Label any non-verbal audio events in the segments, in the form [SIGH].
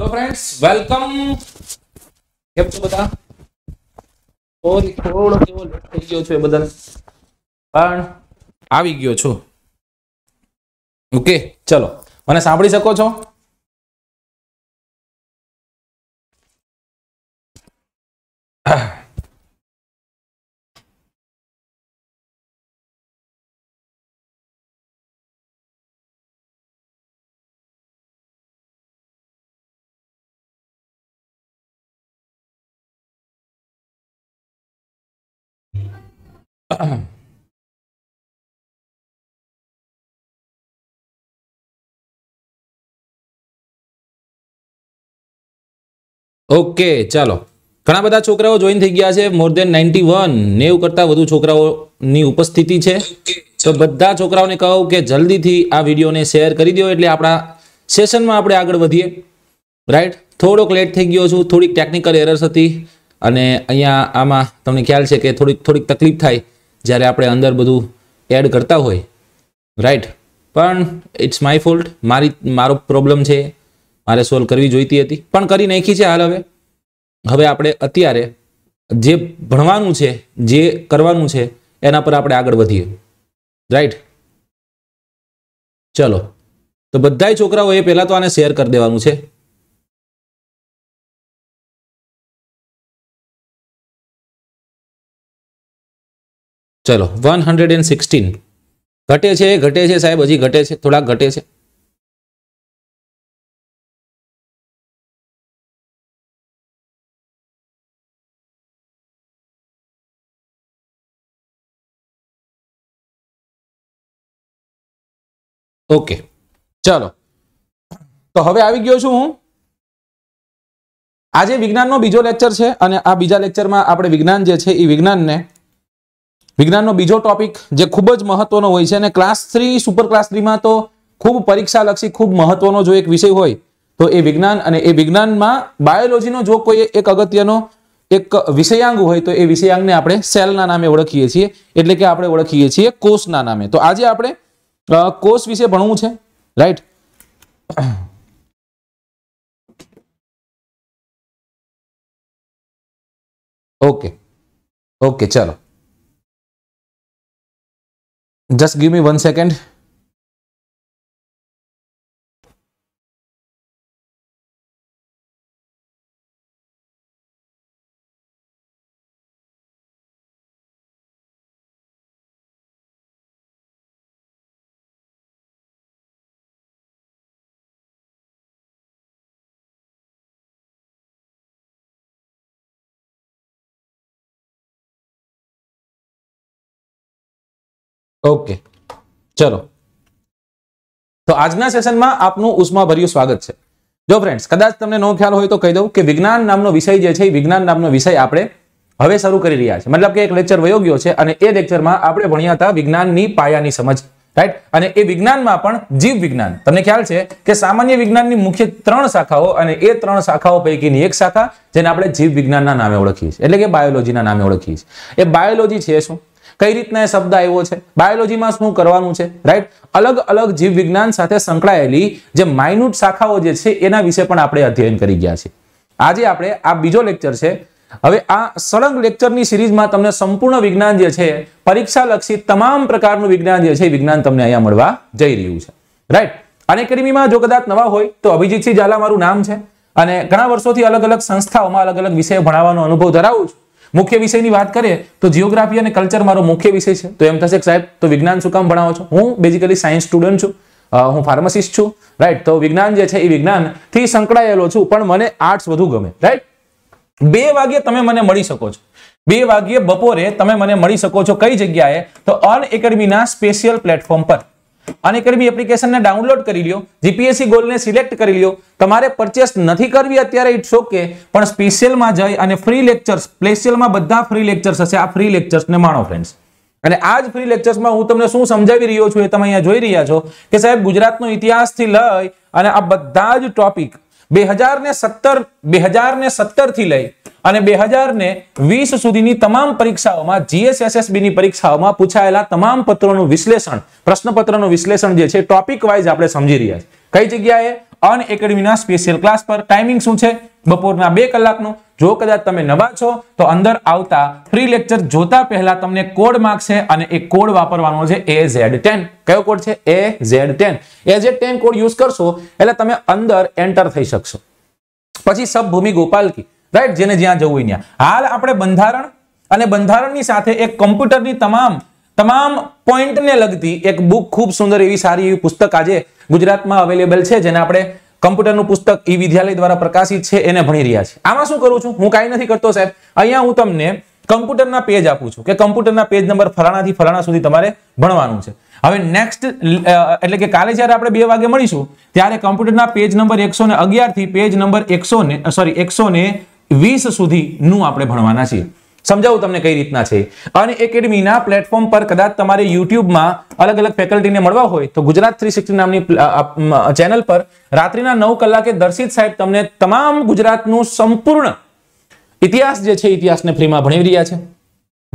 Hello friends welcome કેમ છો બધા સોરી થોડો કેવો લેટ થઈ ગયો છે બદલ પણ આવી ગયો છું ઓકે ચલો મને સાંભળી શકો છો ઓકે ચાલો ઘણા બધા છોકરાઓ જોઈન થઈ ગયા છે મોર દેન નાઇન્ટી વન નેવું કરતાં વધુ છોકરાઓની ઉપસ્થિતિ છે તો બધા છોકરાઓને કહું કે જલ્દીથી આ વિડીયોને શેર કરી દો એટલે આપણા સેશનમાં આપણે આગળ વધીએ રાઈટ થોડોક લેટ થઈ ગયો છું થોડીક ટેકનિકલ એરર્સ હતી અને અહીંયા આમાં તમને ખ્યાલ છે કે થોડીક થોડીક તકલીફ થાય જ્યારે આપણે અંદર બધું એડ કરતા હોય રાઈટ પણ ઇટ્સ માય ફોલ્ટ મારી મારો પ્રોબ્લેમ છે મારે સોલ્વ કરવી જોઈતી હતી પણ કરી નાખી છે હાલ હવે હવે આપણે અત્યારે જે ભણવાનું છે જે કરવાનું છે એના પર આપણે આગળ વધીએ રાઈટ ચલો તો બધા છોકરાઓ એ પહેલા તો આને શેર કરી દેવાનું છે ચલો વન હંડ્રેડ એન્ડ સિક્સટીન ઘટે છે ઘટે છે સાહેબ હજી ઘટે છે થોડાક ઘટે છે ઓકે ચાલો તો હવે આવી ગયો છું હું આજે વિજ્ઞાનનો બીજો લેક્ચર છે અને આ બીજા લેક્ચરમાં આપણે વિજ્ઞાન જે છે એ વિજ્ઞાનને વિજ્ઞાનનો બીજો ટોપિક જે ખૂબ જ મહત્વનો હોય છે અને ક્લાસ થ્રી સુપર ક્લાસ થ્રીમાં તો ખૂબ પરીક્ષાલક્ષી ખૂબ મહત્વનો જો એક વિષય હોય તો એ વિજ્ઞાન અને એ વિજ્ઞાનમાં બાયોલોજીનો જો કોઈ એક અગત્યનો એક વિષયાંગ હોય તો એ વિષયાંગને આપણે સેલના નામે ઓળખીએ છીએ એટલે કે આપણે ઓળખીએ છીએ કોષના નામે તો આજે આપણે कोष विषय भणवु राइट ओके ओके चलो just give me one second okay ચલો તો આજના સેશનમાં આપનું ઉષ્માભર્યું સ્વાગત છે જો ફ્રેન્ડ્સ કદાચ તમને નો ખ્યાલ હોય તો કહી દઉં કે વિજ્ઞાન નામનો વિષય જે છે વિજ્ઞાન નામનો વિષય આપણે હવે શરૂ કરી રહ્યા છે મતલબ કે એક લેક્ચર વયો ગયો છે અને એ લેક્ચરમાં આપણે ભણ્યા હતા વિજ્ઞાનની પાયાની સમજ રાઈટ અને એ વિજ્ઞાનમાં પણ જીવ વિજ્ઞાન તમને ખ્યાલ છે કે સામાન્ય વિજ્ઞાનની મુખ્ય ત્રણ શાખાઓ અને એ ત્રણ શાખાઓ પૈકીની એક શાખા જેને આપણે જીવ વિજ્ઞાનના નામે ઓળખીએ છીએ એટલે કે બાયોલોજીના નામે ઓળખીએ છીએ એ બાયોલોજી છે શું કઈ રીતના એ શબ્દ આવ્યો છે બાયોલોજીમાં શું કરવાનું છે રાઈટ અલગ અલગ જીવ વિજ્ઞાન સાથે સંકળાયેલી જે માઇન્યુટ શાખાઓ જે છે એના વિશે પણ આપણે અધ્યયન કરી ગયા છીએ આજે આપણે આ બીજો લેક્ચર છે હવે આ સળંગ લેક્ચરની સિરીઝમાં તમને સંપૂર્ણ વિજ્ઞાન જે છે પરીક્ષા લક્ષી તમામ પ્રકારનું વિજ્ઞાન જે છે વિજ્ઞાન તમને અહીંયા મળવા જઈ રહ્યું છે રાઈટ અને એકેડમીમાં જો કદાચ નવા હોય તો સિંહ ઝાલા મારું નામ છે અને ઘણા વર્ષોથી અલગ અલગ સંસ્થાઓમાં અલગ અલગ વિષય ભણાવવાનો અનુભવ ધરાવું છું મુખ્ય વિષયની વાત કરીએ તો જીઓગ્રાફી અને કલ્ચર મારો મુખ્ય વિષય છે તો એમ થશે કે સાહેબ તો વિજ્ઞાન શું કામ ભણાવો છો હું બેઝિકલી સાયન્સ સ્ટુડન્ટ છું હું ફાર્મસિસ્ટ છું રાઈટ તો વિજ્ઞાન જે છે એ વિજ્ઞાનથી સંકળાયેલો છું પણ મને આર્ટ્સ વધુ ગમે રાઈટ બે વાગ્યે તમે મને મળી શકો છો બે વાગ્યે બપોરે તમે મને મળી શકો છો કઈ જગ્યાએ તો અન એકેડમીના સ્પેશિયલ પ્લેટફોર્મ પર આની કરવી એપ્લિકેશનને ડાઉનલોડ કરી લ્યો જીપીએસસી ગોલને સિલેક્ટ કરી લ્યો તમારે પરચેસ નથી કરવી અત્યારે ઇટ્સ ઓકે પણ સ્પેશિયલમાં જઈ અને ફ્રી લેક્ચર્સ સ્પેશિયલમાં બધા ફ્રી લેક્ચર્સ હશે આ ફ્રી લેક્ચર્સને માણો ફ્રેન્ડ્સ અને આ જ ફ્રી લેક્ચર્સમાં હું તમને શું સમજાવી રહ્યો છું એ તમે અહીંયા જોઈ રહ્યા છો કે સાહેબ ગુજરાતનો ઇતિહાસથી લઈ અને આ બધા જ ટોપિક બે હજાર સત્તર બે હજાર ને સત્તર લઈ અને બે હજાર ને વીસ સુધીની તમામ પરીક્ષાઓમાં જીએસએસએસબી પરીક્ષાઓમાં પૂછાયેલા તમામ પત્રોનું વિશ્લેષણ પ્રશ્નપત્રનું વિશ્લેષણ જે છે ટોપિક વાઇઝ આપણે સમજી રહ્યા છીએ કઈ જગ્યાએ અન એકેડમીના સ્પેશિયલ ક્લાસ પર ટાઈમિંગ શું છે બપોરના બે કલાકનો જો કદાચ તમે નવા છો તો અંદર આવતા ફ્રી લેક્ચર જોતા પહેલા તમને કોડ માગશે અને એ કોડ વાપરવાનો છે એ ઝેડ ટેન કયો કોડ છે A Z ten A Z ten code use કરશો એટલે તમે અંદર એન્ટર થઈ શકશો પછી સબભૂમિ ગોપાલકી રાઈટ જેને જ્યાં જવું ત્યાં હાલ આપણે બંધારણ અને બંધારણની સાથે એક કોમ્પ્યુટરની તમામ તમામ પોઈન્ટને લગતી એક બુક ખૂબ સુંદર એવી સારી એવી પુસ્તક આજે ગુજરાતમાં અવેલેબલ છે જેને આપણે કમ્પ્યુટરનું પુસ્તક ઈ વિદ્યાલય દ્વારા પ્રકાશિત છે એને ભણી રહ્યા છે આમાં શું કરું છું હું કાંઈ નથી કરતો સાહેબ અહીંયા હું તમને કમ્પ્યુટરના પેજ આપું છું કે કમ્પ્યુટરના પેજ નંબર ફલાણાથી ફલાણા સુધી તમારે ભણવાનું છે હવે નેક્સ્ટ એટલે કે કાલે જ્યારે આપણે બે વાગે મળીશું ત્યારે કમ્પ્યુટરના પેજ નંબર એકસો ને અગિયારથી પેજ નંબર એકસો ને સોરી એકસો વીસ સુધીનું આપણે ભણવાના છીએ સમજાવું તમને કઈ રીતના છે અને એકેડમીના પ્લેટફોર્મ પર કદાચ તમારે યુટ્યુબમાં અલગ અલગ ફેકલ્ટીને મળવા હોય તો ગુજરાત થ્રી સિક્સટી નામની ચેનલ પર રાત્રિના નવ કલાકે દર્શિત સાહેબ તમને તમામ ગુજરાતનું સંપૂર્ણ ઇતિહાસ જે છે ઇતિહાસને ફ્રીમાં ભણી રહ્યા છે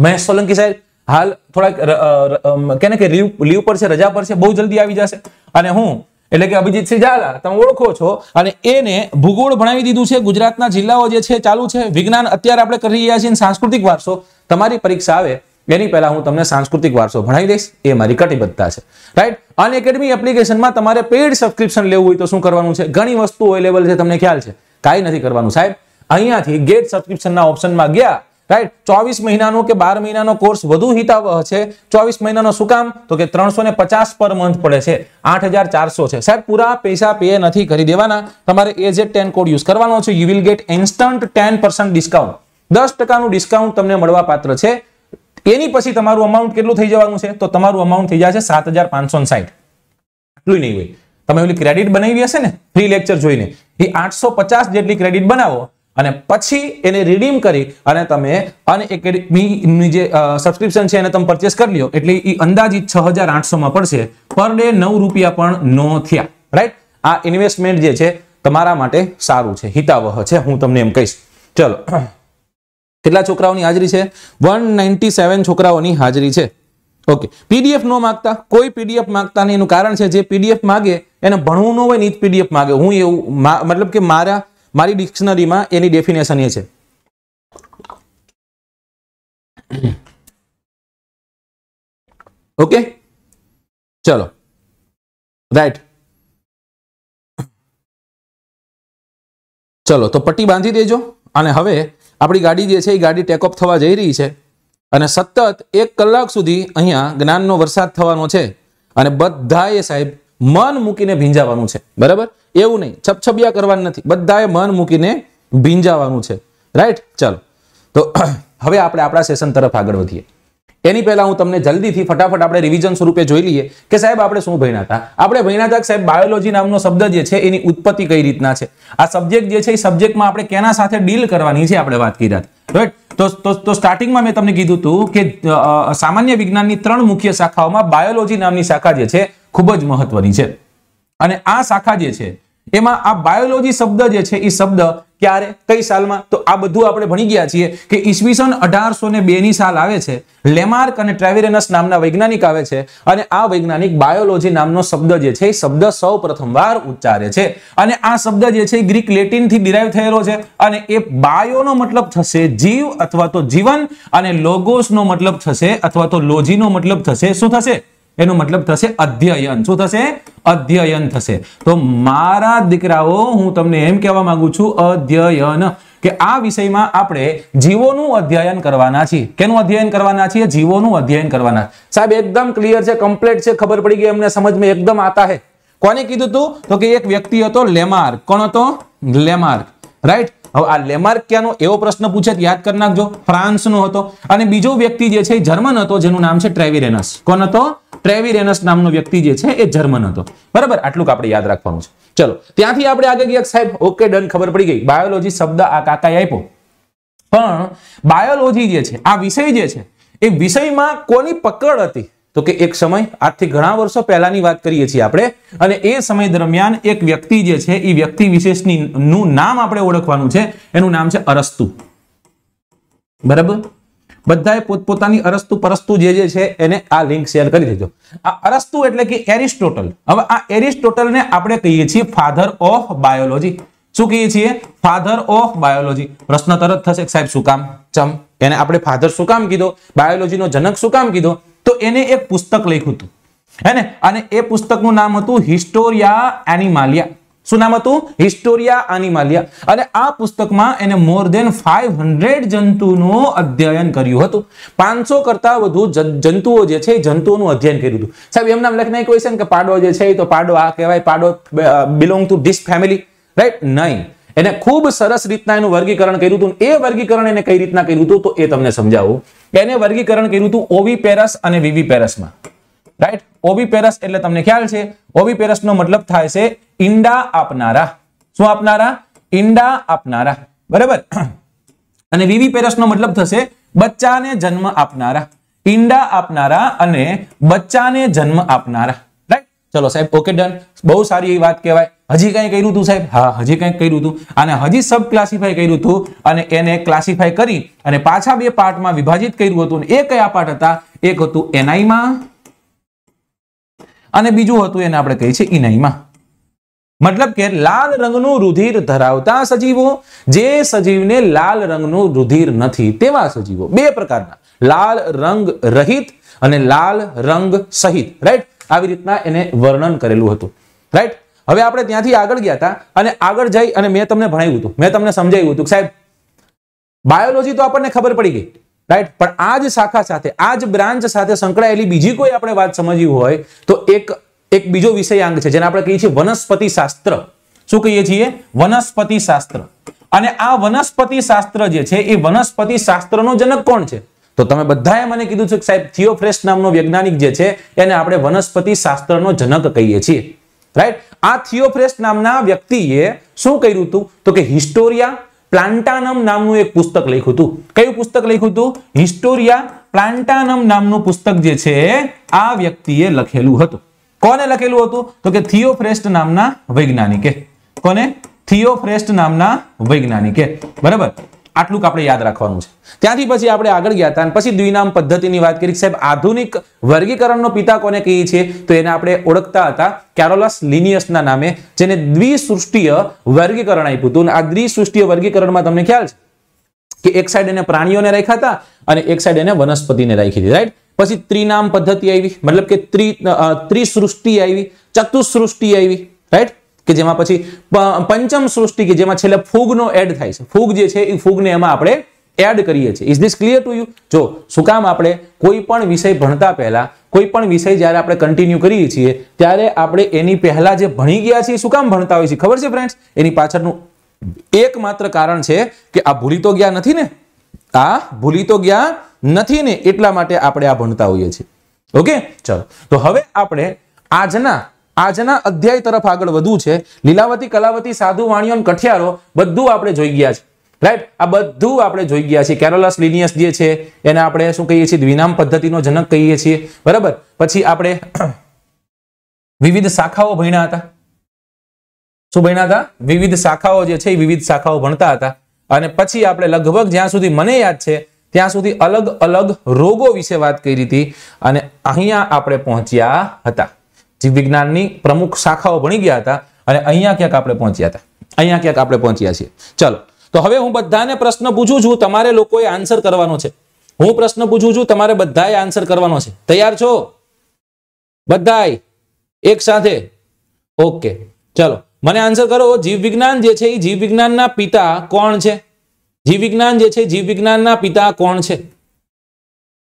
મહેશ સોલંકી સાહેબ હાલ થોડાક કેને કે લીવ પર છે રજા પર છે બહુ જલ્દી આવી જશે અને હું એટલે કે સિંહ ઝાલા તમે ઓળખો છો અને એને ભૂગોળ ભણાવી દીધું છે ગુજરાતના જિલ્લાઓ જે છે ચાલુ છે વિજ્ઞાન અત્યારે આપણે કરી રહ્યા છીએ સાંસ્કૃતિક વારસો તમારી પરીક્ષા આવે એની પહેલા હું તમને સાંસ્કૃતિક વારસો ભણાવી દઈશ એ મારી કટિબદ્ધતા છે રાઈટ અન એકેડમી એપ્લિકેશનમાં તમારે પેડ સબસ્ક્રિપ્શન લેવું હોય તો શું કરવાનું છે ઘણી વસ્તુઓ અવેલેબલ છે તમને ખ્યાલ છે કાંઈ નથી કરવાનું સાહેબ અહીંયાથી ગેટ સબસ્ક્રિપ્શનના ઓપ્શનમાં ગયા રાઈટ ચોવીસ મહિનાનો કે બાર મહિનાનો કોર્સ વધુ હિતાવહ છે ચોવીસ મહિનાનો શું કામ તો કે ત્રણસો પચાસ પર મંથ પડે છે આઠ હજાર ચારસો છે સાહેબ પૂરા પૈસા પે નથી કરી દેવાના તમારે એ ટેન કોડ યુઝ કરવાનો છે you will get instant ten discount દસ ટકાનું ડિસ્કાઉન્ટ તમને મળવા પાત્ર છે એની પછી તમારું અમાઉન્ટ કેટલું થઈ જવાનું છે તો તમારું અમાઉન્ટ થઈ જશે સાત હજાર પાંચસો સાઈઠ આટલું નહીં હોય તમે ઓલી ક્રેડિટ બનાવી હશે ને ફ્રી લેક્ચર જોઈને એ આઠસો પચાસ જેટલી ક્રેડિટ બનાવો અને પછી એને રિડીમ કરી અને તમે અન જે સબસ્ક્રિપ્શન છે એને તમે પરચેસ કરી લ્યો એટલે એ અંદાજિત છ હજાર આઠસોમાં પડશે પર ડે નવ રૂપિયા પણ નો થયા રાઈટ આ ઇન્વેસ્ટમેન્ટ જે છે તમારા માટે સારું છે હિતાવહ છે હું તમને એમ કહીશ ચલો કેટલા છોકરાઓની હાજરી છે વન છોકરાઓની હાજરી છે ઓકે પીડીએફ નો માગતા કોઈ પીડીએફ માગતા નહીં એનું કારણ છે જે પીડીએફ માગે એને ભણવું ન હોય ને જ પીડીએફ માગે હું એવું મતલબ કે મારા મારી ડિક્શનરીમાં એની ડેફિનેશન એ છે ઓકે ચલો રાઈટ ચલો તો પટ્ટી બાંધી દેજો અને હવે આપણી ગાડી જે છે એ ગાડી ટેક ટેકઓફ થવા જઈ રહી છે અને સતત એક કલાક સુધી અહીંયા જ્ઞાનનો વરસાદ થવાનો છે અને બધાએ સાહેબ મન મૂકીને ભીંજાવાનું છે બરાબર એવું નહીં છપછપિયા કરવાનું નથી બધાએ મન મૂકીને ભીંજાવાનું છે રાઈટ ચાલો તો [CLEARS THROAT] હવે આપણે આપણા સેશન તરફ આગળ વધીએ એની પહેલા હું તમને જલ્દીથી ફટાફટ આપણે રિવિઝન સ્વરૂપે જોઈ લઈએ કે સાહેબ આપણે શું ભણ્યા હતા આપણે ભણ્યા હતા સાહેબ બાયોલોજી નામનો શબ્દ જે છે એની ઉત્પત્તિ કઈ રીતના છે આ સબ્જેક્ટ જે છે એ સબ્જેક્ટમાં આપણે કેના સાથે ડીલ કરવાની છે આપણે વાત કરી તો સ્ટાર્ટિંગમાં મેં તમને કીધું હતું કે સામાન્ય વિજ્ઞાનની ત્રણ મુખ્ય શાખાઓમાં બાયોલોજી નામની શાખા જે છે ખૂબ જ મહત્વની છે અને આ શાખા જે છે એમાં આ બાયોલોજી શબ્દ જે છે એ શબ્દ ક્યારે કઈ સાલમાં તો આ બધું આપણે ભણી ગયા છીએ કે ઈસવીસન અઢારસો ને ની સાલ આવે છે લેમાર્ક અને ટ્રેવેરેનસ નામના વૈજ્ઞાનિક આવે છે અને આ વૈજ્ઞાનિક બાયોલોજી નામનો શબ્દ જે છે એ શબ્દ સૌ પ્રથમવાર ઉચ્ચારે છે અને આ શબ્દ જે છે એ ગ્રીક લેટિનથી ડિરાઈવ થયેલો છે અને એ બાયોનો મતલબ થશે જીવ અથવા તો જીવન અને લોગોસનો મતલબ થશે અથવા તો લોજીનો મતલબ થશે શું થશે એનો મતલબ થશે અધ્યયન શું થશે અધ્યયન થશે તો મારા દીકરાઓ હું તમને એમ કહેવા માંગુ છું અધ્યયન કે આ વિષયમાં આપણે જીવોનું અધ્યયન કરવાના છીએ કેનું અધ્યયન કરવાના છીએ જીવોનું અધ્યયન કરવાના સાહેબ એકદમ ક્લિયર છે કમ્પ્લીટ છે ખબર પડી ગઈ એમને સમજમાં એકદમ આતા હે કોને કીધું તું તો કે એક વ્યક્તિ હતો લેમાર્ક કોણ હતો લેમાર્ક રાઈટ હવે આ લેમાર્કિયાનો એવો પ્રશ્ન પૂછે યાદ કરી નાખજો ફ્રાન્સનો હતો અને બીજો વ્યક્તિ જે છે એ જર્મન હતો જેનું નામ છે ટ્રેવિરેનસ કોણ હતો ટ્રેવિરેનસ નામનો વ્યક્તિ જે છે એ જર્મન હતો બરાબર આટલું આપણે યાદ રાખવાનું છે ચલો ત્યાંથી આપણે આગળ ગયા સાહેબ ઓકે ડન ખબર પડી ગઈ બાયોલોજી શબ્દ આ કાકાએ આપ્યો પણ બાયોલોજી જે છે આ વિષય જે છે એ વિષયમાં કોની પકડ હતી તો કે એક સમય આજથી ઘણા વર્ષો પહેલાની વાત કરીએ છીએ આપણે અને એ સમય દરમિયાન એક વ્યક્તિ જે છે એ વ્યક્તિ વિશેષની નું નામ આપણે ઓળખવાનું છે એનું નામ છે અરસ્તુ બરાબર બધાએ પોતપોતાની અરસ્તુ પરસ્તુ જે જે છે એને આ લિંક શેર કરી દેજો આ અરસ્તુ એટલે કે એરિસ્ટોટલ હવે આ એરિસ્ટોટલ ને આપણે કહીએ છીએ ફાધર ઓફ બાયોલોજી શું કહીએ છીએ ફાધર ઓફ બાયોલોજી પ્રશ્ન તરત થશે સાહેબ શું કામ ચમ એને આપણે ફાધર શું કામ કીધો બાયોલોજીનો જનક શું કામ કીધો તો એને એક પુસ્તક લખ્યું હતું હે ને અને એ પુસ્તકનું નામ હતું હિસ્ટોરિયા એનિમાલિયા શું નામ હતું હિસ્ટોરિયા એનિમાલિયા અને આ પુસ્તકમાં એને મોર દેન ફાઈવ હંડ્રેડ જંતુનું અધ્યયન કર્યું હતું પાંચસો કરતા વધુ જંતુઓ જે છે જંતુઓનું અધ્યયન કર્યું હતું સાહેબ એમ નામ લખીને કોઈ છે ને કે પાડો જે છે તો પાડો આ કહેવાય પાડો belong to this family right નહીં એને ખૂબ સરસ રીતના એનું વર્ગીકરણ કર્યું હતું એ વર્ગીકરણ એને કઈ રીતના કર્યું હતું તો એ તમને સમજાવું એને વર્ગીકરણ કર્યું હતું ઓવી પેરસ અને વીવી પેરસમાં રાઈટ ઓવી પેરસ એટલે તમને ખ્યાલ છે ઓવી નો મતલબ થાય છે ઈંડા આપનારા શું આપનારા ઈંડા આપનારા બરાબર [CLEARS THROAT] અને વીવી નો મતલબ થશે બચ્ચાને જન્મ આપનારા ઈંડા આપનારા અને બચ્ચાને જન્મ આપનારા રાઈટ ચલો સાહેબ ઓકે ડન બહુ સારી એવી વાત કહેવાય હજી કંઈ કર્યું હતું સાહેબ હા હજી કંઈક કર્યું હતું અને હજી સબ ક્લાસિફાય કર્યું હતું અને એને ક્લાસિફાય કરી અને પાછા બે પાર્ટમાં વિભાજિત કર્યું હતું એ કયા પાર્ટ હતા એક હતું એનઆઈમાં અને બીજું હતું એને આપણે કહીએ છીએ ઇનાઈમાં મતલબ કે લાલ રંગનું રુધિર ધરાવતા સજીવો જે સજીવને લાલ રંગનું રુધિર નથી તેવા સજીવો બે પ્રકારના લાલ રંગ રહિત અને લાલ રંગ સહિત રાઈટ આવી રીતના એને વર્ણન કરેલું હતું રાઈટ હવે આપણે ત્યાંથી આગળ ગયા હતા અને આગળ જઈ અને મેં તમને ભણાવ્યું હતું મેં તમને સમજાવ્યું હતું સાહેબ બાયોલોજી તો આપણને ખબર પડી ગઈ રાઈટ પણ આ જ શાખા સાથે આ જ બ્રાન્ચ સાથે સંકળાયેલી બીજી કોઈ આપણે વાત સમજવી હોય તો એક એક બીજો વિષયાંગ છે જેને આપણે કહીએ છીએ વનસ્પતિ શાસ્ત્ર શું કહીએ છીએ વનસ્પતિ શાસ્ત્ર અને આ વનસ્પતિ શાસ્ત્ર જે છે એ વનસ્પતિ શાસ્ત્રનો જનક કોણ છે તો તમે બધાએ મને કીધું છે કે સાહેબ થિયોફ્રેસ્ટ નામનો વૈજ્ઞાનિક જે છે એને આપણે વનસ્પતિ શાસ્ત્રનો જનક કહીએ છીએ રાઈટ આ થિયોફ્રેસ્ટ નામના વ્યક્તિએ શું કર્યું હતું તો કે હિસ્ટોરિયા પ્લાન્ટાનમ નામનું એક પુસ્તક લખ્યું હતું કયું પુસ્તક લખ્યું હતું હિસ્ટોરિયા પ્લાન્ટાનમ નામનું પુસ્તક જે છે આ વ્યક્તિએ લખેલું હતું કોને લખેલું હતું તો કે થિયોફ્રેસ્ટ નામના વૈજ્ઞાનિકે કોને થિયોફ્રેસ્ટ નામના વૈજ્ઞાનિકે બરાબર આટલું આપણે યાદ રાખવાનું છે ત્યાંથી પછી આપણે આગળ ગયા હતા પછી દ્વિનામ પદ્ધતિની વાત કરી સાહેબ આધુનિક વર્ગીકરણનો પિતા કોને કહીએ છીએ તો એને આપણે ઓળખતા હતા કેરોલસ લિનિયસના નામે જેને દ્વિસૃષ્ટિય વર્ગીકરણ આપ્યું હતું આ દ્વિસૃષ્ટિય વર્ગીકરણમાં તમને ખ્યાલ છે કે એક સાઈડ એને પ્રાણીઓને રાખ્યા હતા અને એક સાઈડ એને વનસ્પતિને રાખી હતી રાઈટ પછી ત્રિનામ પદ્ધતિ આવી મતલબ કે ત્રિ ત્રિસૃષ્ટિ આવી ચતુસૃષ્ટિ આવી રાઈટ કે જેમાં પછી પંચમ સૃષ્ટિ કે જેમાં છેલ્લે ફૂગનો એડ થાય છે ફૂગ જે છે એ ફૂગને એમાં આપણે એડ કરીએ છીએ is this clear to you જો શું કામ આપણે કોઈ પણ વિષય ભણતા પહેલા કોઈ પણ વિષય જ્યારે આપણે કન્ટિન્યુ કરીએ છીએ ત્યારે આપણે એની પહેલા જે ભણી ગયા છીએ શું કામ ભણતા હોઈએ છીએ ખબર છે ફ્રેન્ડ્સ એની પાછળનું એકમાત્ર કારણ છે કે આ ભૂલી તો ગયા નથી ને આ ભૂલી તો ગયા નથી ને એટલા માટે આપણે આ ભણતા હોઈએ છીએ ઓકે ચલો તો હવે આપણે આજના આજના અધ્યાય તરફ આગળ વધવું છે લીલાવતી કલાવતી સાધુ વાણિયો કઠિયારો બધું આપણે જોઈ ગયા છે રાઈટ આ બધું આપણે જોઈ ગયા છીએ કેરોલસ લિનિયસ જે છે એને આપણે શું કહીએ છીએ દ્વિનામ પદ્ધતિનો જનક કહીએ છીએ બરાબર પછી આપણે [CLEARS THROAT] વિવિધ શાખાઓ ભણ્યા હતા શું ભણ્યા હતા વિવિધ શાખાઓ જે છે એ વિવિધ શાખાઓ ભણતા હતા અને પછી આપણે લગભગ જ્યાં સુધી મને યાદ છે ત્યાં સુધી અલગ અલગ રોગો વિશે વાત કરી હતી અને અહીંયા આપણે પહોંચ્યા હતા જીવવિજ્ઞાનની પ્રમુખ શાખાઓ ભણી ગયા હતા અને અહીંયા ક્યાંક આપણે પહોંચ્યા હતા અહીંયા ક્યાંક આપણે પહોંચ્યા છીએ ચલો તો હવે હું બધાને પ્રશ્ન પૂછું છું તમારે લોકોએ આન્સર કરવાનો છે હું પ્રશ્ન પૂછું છું તમારે બધાએ આન્સર કરવાનો છે તૈયાર છો બધાય એક સાથે ઓકે ચલો મને આન્સર કરો જીવવિજ્ઞાન જે છે એ જીવ વિજ્ઞાનના પિતા કોણ છે જીવ વિજ્ઞાન જે છે જીવ વિજ્ઞાનના પિતા કોણ છે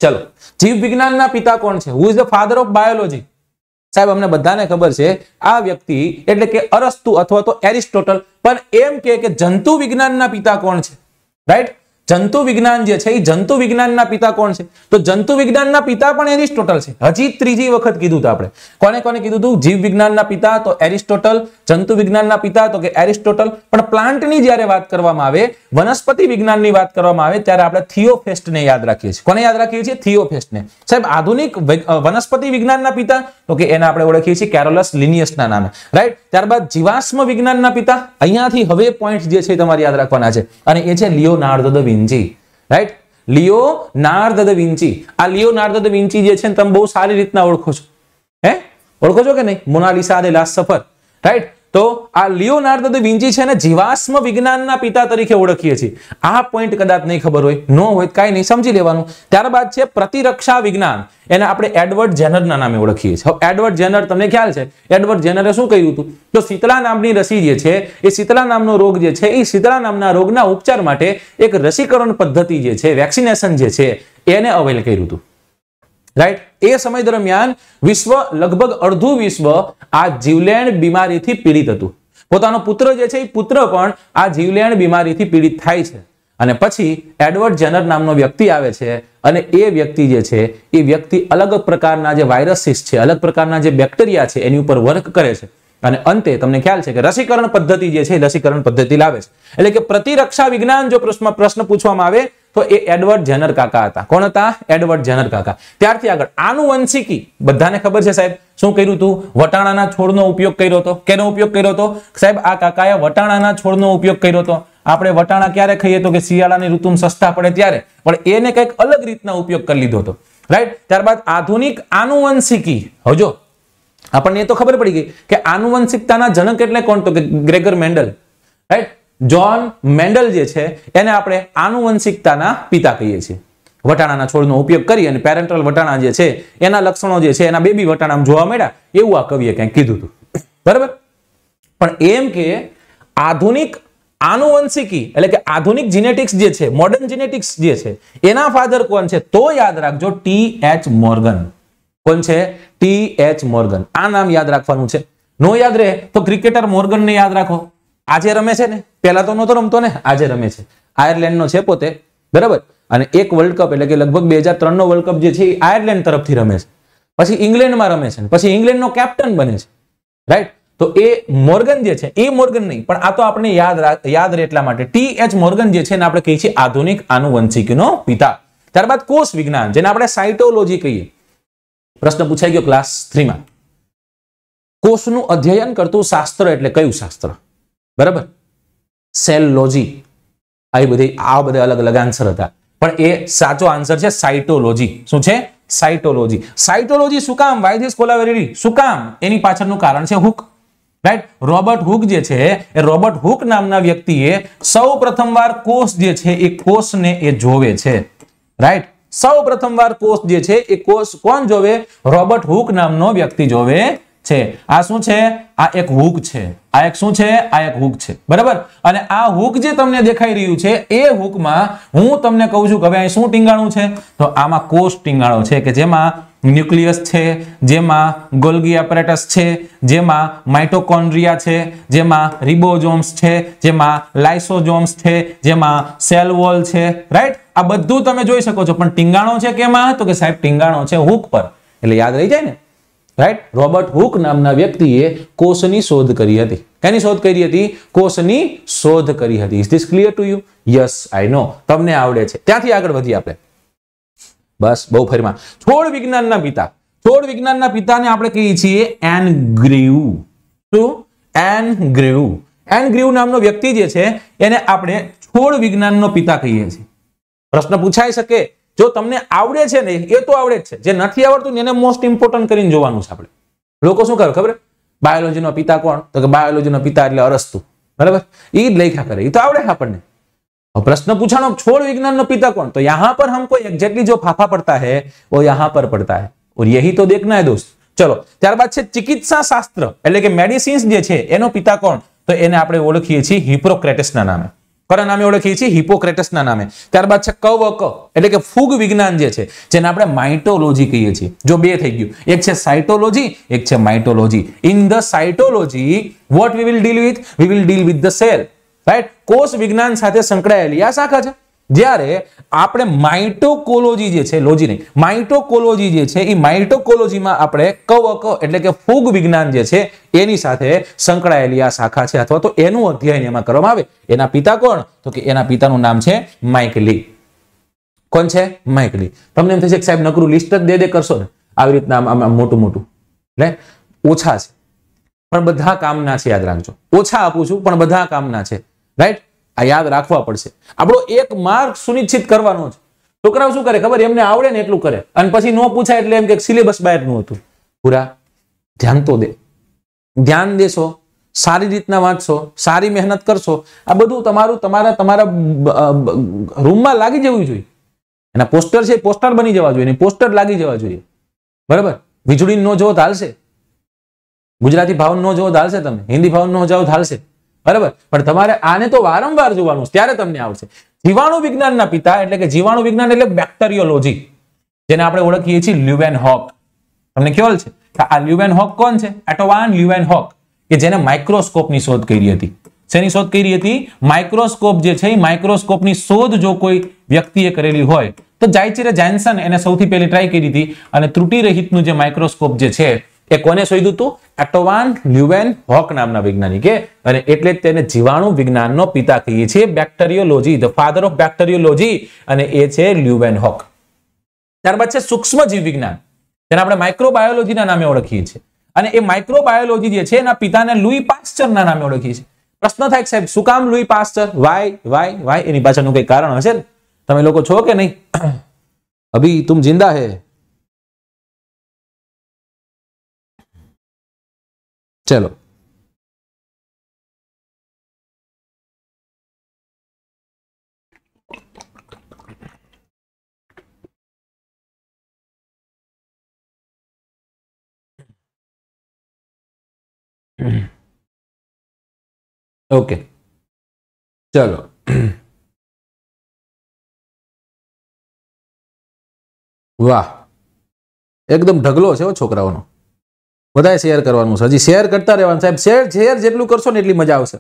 ચલો જીવવિજ્ઞાનના પિતા કોણ છે who is the father of biology સાહેબ અમને બધાને ખબર છે આ વ્યક્તિ એટલે કે અરસ્તુ અથવા તો એરિસ્ટોટલ પણ એમ કે જંતુ વિજ્ઞાનના પિતા કોણ છે રાઈટ જંતુ વિજ્ઞાન જે છે એ જંતુ વિજ્ઞાનના પિતા કોણ છે તો જંતુ વિજ્ઞાનના પિતા પણ એરિસ્ટોટલ છે હજી ત્રીજી વખત કીધું આપણે કોને કોને કીધું હતું જીવ વિજ્ઞાનના પિતા તો એરિસ્ટોટલ જંતુ વિજ્ઞાનના પિતા તો કે એરિસ્ટોટલ પણ પ્લાન્ટની જ્યારે વાત કરવામાં આવે વનસ્પતિ વિજ્ઞાનની વાત કરવામાં આવે ત્યારે આપણે થિયોફેસ્ટને યાદ રાખીએ છીએ કોને યાદ રાખીએ છીએ થિયોફેસ્ટને સાહેબ આધુનિક વનસ્પતિ વિજ્ઞાનના પિતા તો કે એને આપણે ઓળખીએ છીએ કેરોલસ લિનિયસના નામે રાઈટ ત્યારબાદ જીવાશ્મ વિજ્ઞાનના પિતા અહીંયાથી હવે પોઈન્ટ જે છે તમારે યાદ રાખવાના છે અને એ છે લિયોનાર્ડો વિન Vinci right Leonardo da Vinci આ લિયો નાર્દ દ વિન્ચી જે છે તમે બહુ સારી રીતના ઓળખો છો હે ઓળખો છો કે નહીં Mona Lisa the last supper right તો આ લિયોનાર્ડ દ વિંચી છે ને જીવાશ્મ વિજ્ઞાનના પિતા તરીકે ઓળખીએ છીએ આ પોઈન્ટ કદાચ નહીં ખબર હોય ન હોય કાંઈ નહીં સમજી લેવાનું ત્યારબાદ છે પ્રતિરક્ષા વિજ્ઞાન એને આપણે એડવર્ડ જેનરના નામે ઓળખીએ છીએ એડવર્ડ જેનર તમને ખ્યાલ છે એડવર્ડ જેનરે શું કહ્યું હતું તો શીતળા નામની રસી જે છે એ શીતળા નામનો રોગ જે છે એ શીતળા નામના રોગના ઉપચાર માટે એક રસીકરણ પદ્ધતિ જે છે વેક્સિનેશન જે છે એને અવેલ કર્યું હતું રાઈટ એ સમય દરમિયાન વિશ્વ લગભગ અડધું વિશ્વ આ જીવલેણ બીમારીથી પીડિત હતું પોતાનો પુત્ર જે છે એ પુત્ર પણ આ જીવલેણ બીમારીથી પીડિત થાય છે અને પછી એડવર્ડ જેનર નામનો વ્યક્તિ આવે છે અને એ વ્યક્તિ જે છે એ વ્યક્તિ અલગ પ્રકારના જે વાયરસીસ છે અલગ પ્રકારના જે બેક્ટેરિયા છે એની ઉપર વર્ક કરે છે અને અંતે તમને ખ્યાલ છે કે રસીકરણ પદ્ધતિ જે છે રસીકરણ પદ્ધતિ લાવે છે એટલે કે પ્રતિરક્ષા વિજ્ઞાન જો પ્રશ્ન પૂછવામાં આવે તો એ એડવર્ડ જેનર કાકા હતા કોણ હતા એડવર્ડ જેનર કાકા ત્યારથી આગળ આનુવંશિકી બધાને ખબર છે સાહેબ શું કર્યું હતું વટાણાના છોડનો ઉપયોગ કર્યો હતો કેનો ઉપયોગ કર્યો હતો સાહેબ આ કાકાએ વટાણાના છોડનો ઉપયોગ કર્યો હતો આપણે વટાણા ક્યારે ખાઈએ તો કે શિયાળાની ઋતુ સસ્તા પડે ત્યારે પણ એને કંઈક અલગ રીતના ઉપયોગ કરી લીધો હતો રાઈટ ત્યારબાદ આધુનિક આનુવંશિકી હજો આપણને એ તો ખબર પડી ગઈ કે આનુવંશિકતાના જનક એટલે કોણ તો કે Gregor Mendel right John Mendel જે છે એને આપણે આનુવંશિકતાના પિતા કહીએ છીએ વટાણાના છોડનો ઉપયોગ કરી અને પેરેન્ટલ વટાણા જે છે એના લક્ષણો જે છે એના બેબી વટાણા જોવા મળ્યા એવું આ કવિએ કંઈક કીધું હતું બરાબર પણ એમ કે આધુનિક આનુવંશિકી એટલે કે આધુનિક જીનેટિક્સ જે છે મોડર્ન જીનેટિક્સ જે છે એના ફાધર કોણ છે તો યાદ રાખજો ટી એચ મોર્ગન કોણ છે ટી એચ મોર્ગન આ નામ યાદ રાખવાનું છે નો યાદ રહે તો ક્રિકેટર મોર્ગનને યાદ રાખો આજે રમે છે ને પહેલા તો નહોતો રમતો ને આજે રમે છે આયર્લેન્ડનો છે પોતે બરાબર અને એક વર્લ્ડ કપ એટલે કે લગભગ બે હજાર ત્રણનો વર્લ્ડ કપ જે છે એ આયર્લેન્ડ તરફથી રમે છે પછી ઇંગ્લેન્ડમાં રમે છે પછી ઇંગ્લેન્ડનો કેપ્ટન બને છે રાઈટ તો એ મોર્ગન જે છે એ મોર્ગન નહીં પણ આ તો આપણે યાદ યાદ રહે એટલા માટે ટી એચ મોર્ગન જે છે એને આપણે કહીએ છીએ આધુનિક આનુવંશિકનો પિતા ત્યારબાદ કોષ વિજ્ઞાન જેને આપણે સાયટોલોજી કહીએ પ્રશ્ન પૂછાઈ ગયો ક્લાસ થ્રીમાં કોષનું અધ્યયન કરતું શાસ્ત્ર એટલે કયું શાસ્ત્ર બરાબર સેલ લોજી આવી બધી આ બધા અલગ અલગ આન્સર હતા પણ એ સાચો આન્સર છે સાયટોલોજી શું છે સાયટોલોજી સાયટોલોજી શું કામ વાય ધીસ કોલાવેરી શું કામ એની પાછળનું કારણ છે હુક રાઈટ રોબર્ટ હુક જે છે એ રોબર્ટ હુક નામના વ્યક્તિએ સૌ પ્રથમવાર કોષ જે છે એ કોષને એ જોવે છે રાઈટ સૌ પ્રથમવાર કોષ જે છે એ કોષ કોણ જોવે રોબર્ટ હુક નામનો વ્યક્તિ જોવે છે આ શું છે આ એક હુક છે આ એક શું છે આ એક હુક છે બરાબર અને આ હુક જે તમને દેખાઈ રહ્યું છે એ હુકમાં હું તમને કહું છું કે હવે અહીં શું ટીંગાણું છે તો આમાં કોષ ટીંગાણો છે કે જેમાં ન્યુક્લિયસ છે જેમાં ગોલ્ગી એપરેટસ છે જેમાં માઇટોકોન્ડ્રિયા છે જેમાં રિબોઝોમ્સ છે જેમાં લાઇસોઝોમ્સ છે જેમાં સેલવોલ છે રાઈટ આ બધું તમે જોઈ શકો છો પણ ટીંગાણો છે કેમાં તો કે સાહેબ ટીંગાણો છે હુક પર એટલે યાદ રહી જાય ને રાઈટ રોબર્ટ હુક નામના વ્યક્તિએ કોષની શોધ કરી હતી કેની શોધ કરી હતી કોષની શોધ કરી હતી is this clear to you yes I know તમને આવડે છે ત્યાંથી આગળ વધીએ આપણે બસ બહુ ફરીમાં છોડ વિજ્ઞાનના પિતા છોડ વિજ્ઞાનના પિતાને આપણે કહીએ છીએ એનગ્રીવ શું એનગ્રીવ ગ્રીવ નામનો વ્યક્તિ જે છે એને આપણે છોડ વિજ્ઞાનનો પિતા કહીએ છીએ પ્રશ્ન પૂછાઈ શકે જો તમને આવડે છે ને એ તો આવડે જ છે જે નથી આવડતું એને મોસ્ટ ઇમ્પોર્ટન્ટ કરીને જોવાનું છે આપણે લોકો શું કરે ખબર બાયોલોજીનો પિતા કોણ તો કે બાયોલોજીનો પિતા એટલે અરસ્તુ બરાબર એ જ લખ્યા કરે એ તો આવડે આપણને પ્રશ્ન પૂછાનો છોડ विज्ञान नो पिता कौन तो यहां पर हमको एग्जैक्टली जो फाफा पड़ता है वो यहां पर पड़ता है और તો દેખના देखना है ચલો ત્યારબાદ છે ચિકિત્સા શાસ્ત્ર એટલે કે મેડિસિન્સ જે છે એનો પિતા કોણ તો એને આપણે ઓળખીએ છીએ હિપ્રોક્રેટિસના નામે કરા નામે ઓળખીએ છીએ હિપોક્રેટસના નામે ત્યારબાદ છે કવક એટલે કે ફૂગ વિજ્ઞાન જે છે જેને આપણે માઇટોલોજી કહીએ છીએ જો બે થઈ ગયું એક છે સાઇટોલોજી એક છે mythology in the cytology what we will deal with we will deal with the cell right કોષ વિજ્ઞાન સાથે સંકળાયેલી આ શાખા છે જ્યારે આપણે માઇટોકોલોજી જે છે લોજી નહીં માઇટોકોલોજી જે છે એ માઇટોકોલોજીમાં આપણે કવક એટલે કે ફૂગ વિજ્ઞાન જે છે એની સાથે સંકળાયેલી આ શાખા છે અથવા તો એનું અધ્યયન એમાં કરવામાં આવે એના પિતા કોણ તો કે એના પિતાનું નામ છે માઇકલી કોણ છે માઇકલી તમને એમ થશે કે સાહેબ નકરું લિસ્ટ જ દે દે કરશો ને આવી રીતના આમ મોટું મોટું એટલે ઓછા છે પણ બધા કામના છે યાદ રાખજો ઓછા આપું છું પણ બધા કામના છે રાઈટ આ યાદ રાખવા પડશે આપણો એક માર્ક સુનિશ્ચિત કરવાનો છે છોકરાઓ શું કરે ખબર એમને આવડે ને એટલું કરે અને પછી ન પૂછાય એટલે એમ કે સિલેબસ બહારનું હતું પૂરા ધ્યાન તો દે ધ્યાન દેશો સારી રીતના વાંચશો સારી મહેનત કરશો આ બધું તમારું તમારા તમારા રૂમમાં લાગી જવું જોઈએ એના પોસ્ટર છે પોસ્ટર બની જવા જોઈએ પોસ્ટર લાગી જવા જોઈએ બરાબર વીજળી નો જોવો હાલશે ગુજરાતી ભાવ નો જોવો હાલશે તમે હિન્દી ભાવ નો જાઓ હાલશે બરાબર પણ તમારે આને તો વારંવાર જોવાનું ત્યારે તમને આવશે જીવાણુ વિજ્ઞાનના પિતા એટલે કે જીવાણુ વિજ્ઞાન એટલે બેક્ટેરિયોલોજી જેને આપણે ઓળખીએ છીએ લ્યુવેન હોક તમને ખ્યાલ છે આ લ્યુવેન હોક કોણ છે એટોવાન લ્યુવેન હોક કે જેને માઇક્રોસ્કોપની શોધ કરી હતી શેની શોધ કરી હતી માઇક્રોસ્કોપ જે છે એ માઇક્રોસ્કોપની શોધ જો કોઈ વ્યક્તિએ કરેલી હોય તો જાયચેરે જાન્સન એને સૌથી પહેલી ટ્રાય કરી હતી અને ત્રુટી રહિતનું જે માઇક્રોસ્કોપ જે છે એ કોને શોધ્યું હતું એટોવાન લ્યુવેન હોક નામના વૈજ્ઞાનિકે અને એટલે તેને જીવાણુ વિજ્ઞાનનો પિતા કહીએ છીએ bacteriology the father of bacteriology અને એ છે લ્યુવેન હોક ત્યારબાદ છે સૂક્ષ્મ જીવ વિજ્ઞાન જેને આપણે માઇક્રોબાયોલોજીના નામે ઓળખીએ છીએ અને એ માઇક્રોબાયોલોજી જે છે એના પિતાને લુઈ પાસ્ચરના નામે ઓળખીએ છીએ પ્રશ્ન થાય સાહેબ શું કામ Louis Pasteur why why why એની પાછળનું કઈ કારણ હશે તમે લોકો છો કે નહીં અભી તું જિંદા હૈ चलो ओके okay. चलो વાહ એકદમ ઢગલો છે હો છોકરાઓનો બધાએ શેર કરવાનું છે હજી શેર કરતા રહેવાનું સાહેબ શેર શેર જેટલું કરશો ને એટલી મજા આવશે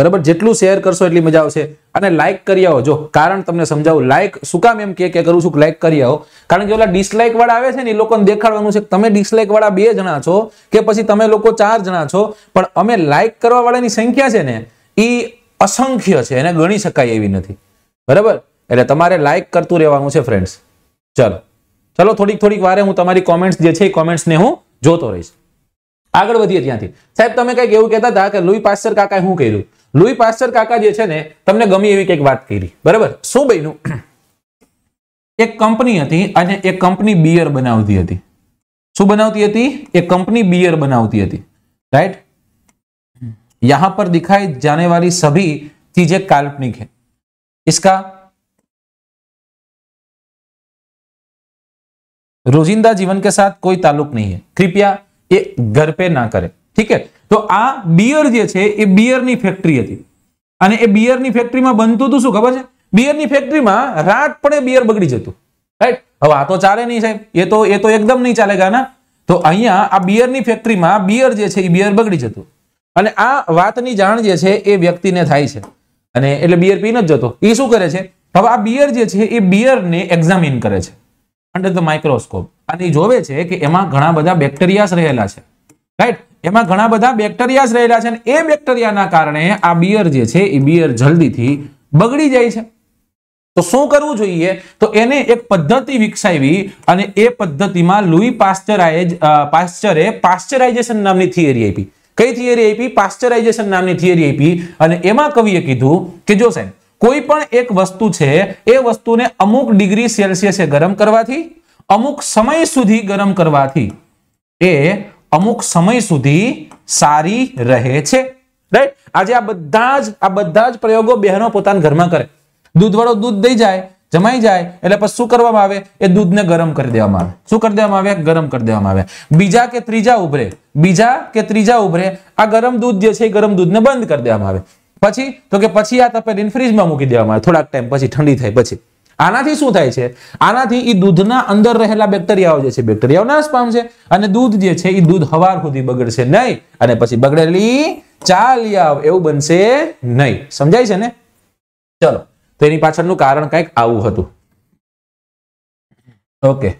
બરાબર જેટલું શેર કરશો એટલી મજા આવશે અને લાઇક કરી આવો જો કારણ તમને સમજાવું લાઇક શું કામ એમ કે કરું છું લાઇક કરી આવો કારણ કે ઓલા ડિસલાઇક વાળા આવે છે ને એ લોકોને દેખાડવાનું છે તમે ડિસલાઇક વાળા બે જણા છો કે પછી તમે લોકો ચાર જણા છો પણ અમે લાઇક કરવા વાળાની સંખ્યા છે ને એ અસંખ્ય છે એને ગણી શકાય એવી નથી બરાબર એટલે તમારે લાઇક કરતું રહેવાનું છે ફ્રેન્ડ્સ ચલો ચાલો થોડીક થોડીક વારે હું તમારી કોમેન્ટ્સ જે છે એ કોમેન્ટ્સને હું જોતો રહીશ આગળ વધીએ ત્યાંથી સાહેબ તમે કંઈક એવું કહેતા હતા કે લુઈ પાસ્ટર કાકા શું કર્યું લુઈ પાસ્ટર કાકા જે છે ને તમને ગમે એવી કંઈક વાત કરી બરાબર શું બન્યું [CLEARS THROAT] એક કંપની હતી અને એક કંપની બિયર બનાવતી હતી શું બનાવતી હતી એક કંપની બિયર બનાવતી હતી રાઈટ यहां પર दिखाए जाने वाली सभी चीजें काल्पनिक है इसका રોજિંદા જીવન કે સાથ કોઈ તાલુક નહીં है कृपया એ ઘર પે ના કરે ઠીક છે તો આ બિયર જે છે એ બિયરની ફેક્ટરી હતી અને એ બિયરની ફેક્ટરીમાં બનતું હતું શું ખબર છે બિયરની ફેક્ટરીમાં રાત પડે બિયર બગડી જતું રાઈટ હવે આ તો ચાલે નહીં સાહેબ એ તો એ તો એકદમ નહીં ચાલે ગાના તો અહીંયા આ બિયરની ફેક્ટરીમાં બિયર જે છે એ બિયર બગડી જતું અને આ વાતની જાણ જે છે એ વ્યક્તિને થાય છે અને એટલે બિયર પીને જ જતો એ શું કરે છે હવે આ બિયર જે છે એ બિયરને એક્ઝામિન કરે છે અંડર ધ માઇક્રોસ્કોપ અને જોવે છે કે એમાં ઘણા બધા બેક્ટેરિયાસ રહેલા છે રાઈટ એમાં ઘણા બધા બેક્ટેરિયાસ રહેલા છે અને એ બેક્ટેરિયાના કારણે આ બિયર જે છે એ બિયર જલ્દીથી બગડી જાય છે તો શું કરવું જોઈએ તો એને એક પદ્ધતિ વિકસાવી અને એ પદ્ધતિમાં લુઈ પાસ્ચરાઇઝ પાસ્ચરે પાસ્ચરાઇઝેશન નામની થિયરી આપી કઈ થિયરી આપી પાસ્ચરાઇઝેશન નામની થિયરી આપી અને એમાં કવિએ કીધું કે જો સાહેબ કોઈ પણ એક વસ્તુ છે એ વસ્તુને અમુક ડિગ્રી સેલ્સિયસે ગરમ કરવાથી અમુક સમય સુધી ગરમ કરવાથી એ અમુક સમય સુધી સારી રહે છે રાઈટ આજે આ બધા જ આ બધા જ પ્રયોગો બહેનો પોતાના ઘરમાં કરે દૂધવાળો દૂધ દઈ જાય જમાઈ જાય એટલે પછી શું કરવામાં આવે એ દૂધને ગરમ કરી દેવામાં આવે શું કરી દેવામાં આવે ગરમ કરી દેવામાં આવે બીજા કે ત્રીજા ઉભરે બીજા કે ત્રીજા ઉભરે આ ગરમ દૂધ જે છે એ ગરમ દૂધને બંધ કરી દેવામાં આવે પછી તો કે પછી આ તપેલીને ફ્રીજમાં મૂકી દેવામાં આવે થોડાક ટાઈમ પછી ઠંડી થાય પછી આનાથી શું થાય છે આનાથી એ દૂધના અંદર રહેલા બેક્ટેરિયાઓ જે છે બેક્ટેરિયાઓ નાશ પામશે અને દૂધ જે છે એ દૂધ હવાર સુધી બગડશે નહીં અને પછી બગડેલી ચાલિયાવ એવું બનશે નહીં સમજાય છે ને ચલો તો એની પાછળનું કારણ કંઈક આવું હતું ઓકે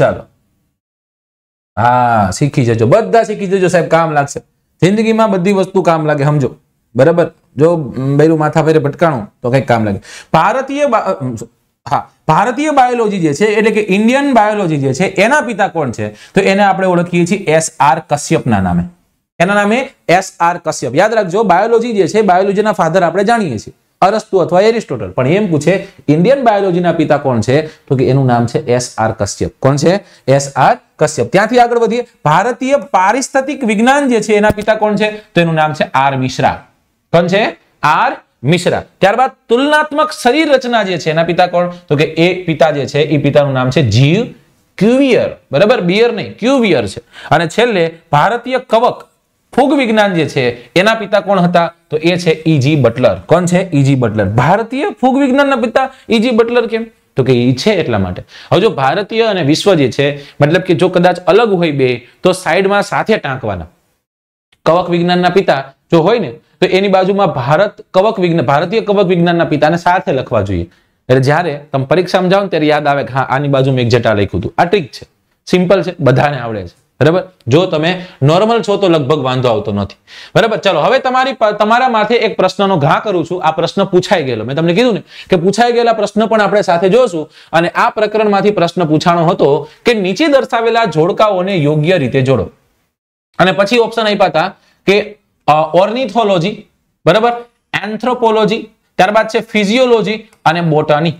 ચાલો હા શીખી જજો બધા શીખી જજો સાહેબ કામ લાગશે જિંદગીમાં બધી વસ્તુ કામ લાગે સમજો બરાબર જો બૈરું માથા ફેરે ભટકાણું તો કંઈક કામ લાગે ભારતીય હા ભારતીય બાયોલોજી જે છે એટલે કે ઇન્ડિયન બાયોલોજી જે છે એના પિતા કોણ છે તો એને આપણે ઓળખીએ છીએ એસ આર કશ્યપના નામે એના નામે એસ આર કશ્યપ યાદ રાખજો બાયોલોજી જે છે બાયોલોજીના ફાધર આપણે જાણીએ છીએ અરસ્તુ અથવા એરિસ્ટોટલ પણ એમ પૂછે ઇન્ડિયન બાયોલોજીના પિતા કોણ છે તો કે એનું નામ છે એસ આર કશ્યપ કોણ છે એસ આર કશ્યપ ત્યાંથી આગળ વધીએ ભારતીય પારિસ્થિતિક વિજ્ઞાન જે છે એના પિતા કોણ છે તો એનું નામ છે આર મિશ્રા કોણ છે આર મિશ્રા ત્યારબાદ તુલનાત્મક શરીર રચના જે છે એના પિતા કોણ તો કે એ પિતા જે છે એ પિતાનું નામ છે જીવ ક્યુવિયર બરાબર બિયર નહીં ક્યુવિયર છે અને છેલ્લે ભારતીય કવક ફૂગ વિજ્ઞાન જે છે એના પિતા કોણ હતા તો એ છે ઈજી બટલર કોણ છે ઈજી બટલર ભારતીય ફૂગ વિજ્ઞાનના પિતા ઈજી બટલર કેમ તો કે એ છે એટલા માટે હવે જો ભારતીય અને વિશ્વ જે છે મતલબ કે જો કદાચ અલગ હોય બે તો સાઈડમાં સાથે ટાંકવાના કવક વિજ્ઞાનના પિતા જો હોય ને તો એની બાજુમાં ભારત કવક વિજ્ઞાન ભારતીય કવક વિજ્ઞાનના પિતાને સાથે લખવા જોઈએ એટલે જ્યારે તમે પરીક્ષા સમજાવો ત્યારે યાદ આવે કે હા આની બાજુ મેં એક જટા લખ્યું હતું આ ટ્રીક છે સિમ્પલ છે બધાને આવડે છે બરાબર જો તમે નોર્મલ છો તો લગભગ વાંધો આવતો નથી બરાબર ચલો હવે તમારી તમારા માથે એક પ્રશ્નનો ઘા કરું છું આ પ્રશ્ન પૂછાઈ ગયેલો મેં તમને કીધું ને કે પૂછાઈ ગયેલા પ્રશ્ન પણ આપણે સાથે જોશું અને આ પ્રકરણમાંથી પ્રશ્ન પૂછાણો હતો કે નીચે દર્શાવેલા જોડકાઓને યોગ્ય રીતે જોડો અને પછી ઓપ્શન આપ્યા હતા કે ઓર્નિથોલોજી બરાબર એન્થ્રોપોલોજી ત્યારબાદ છે ફિઝિયોલોજી અને બોટાની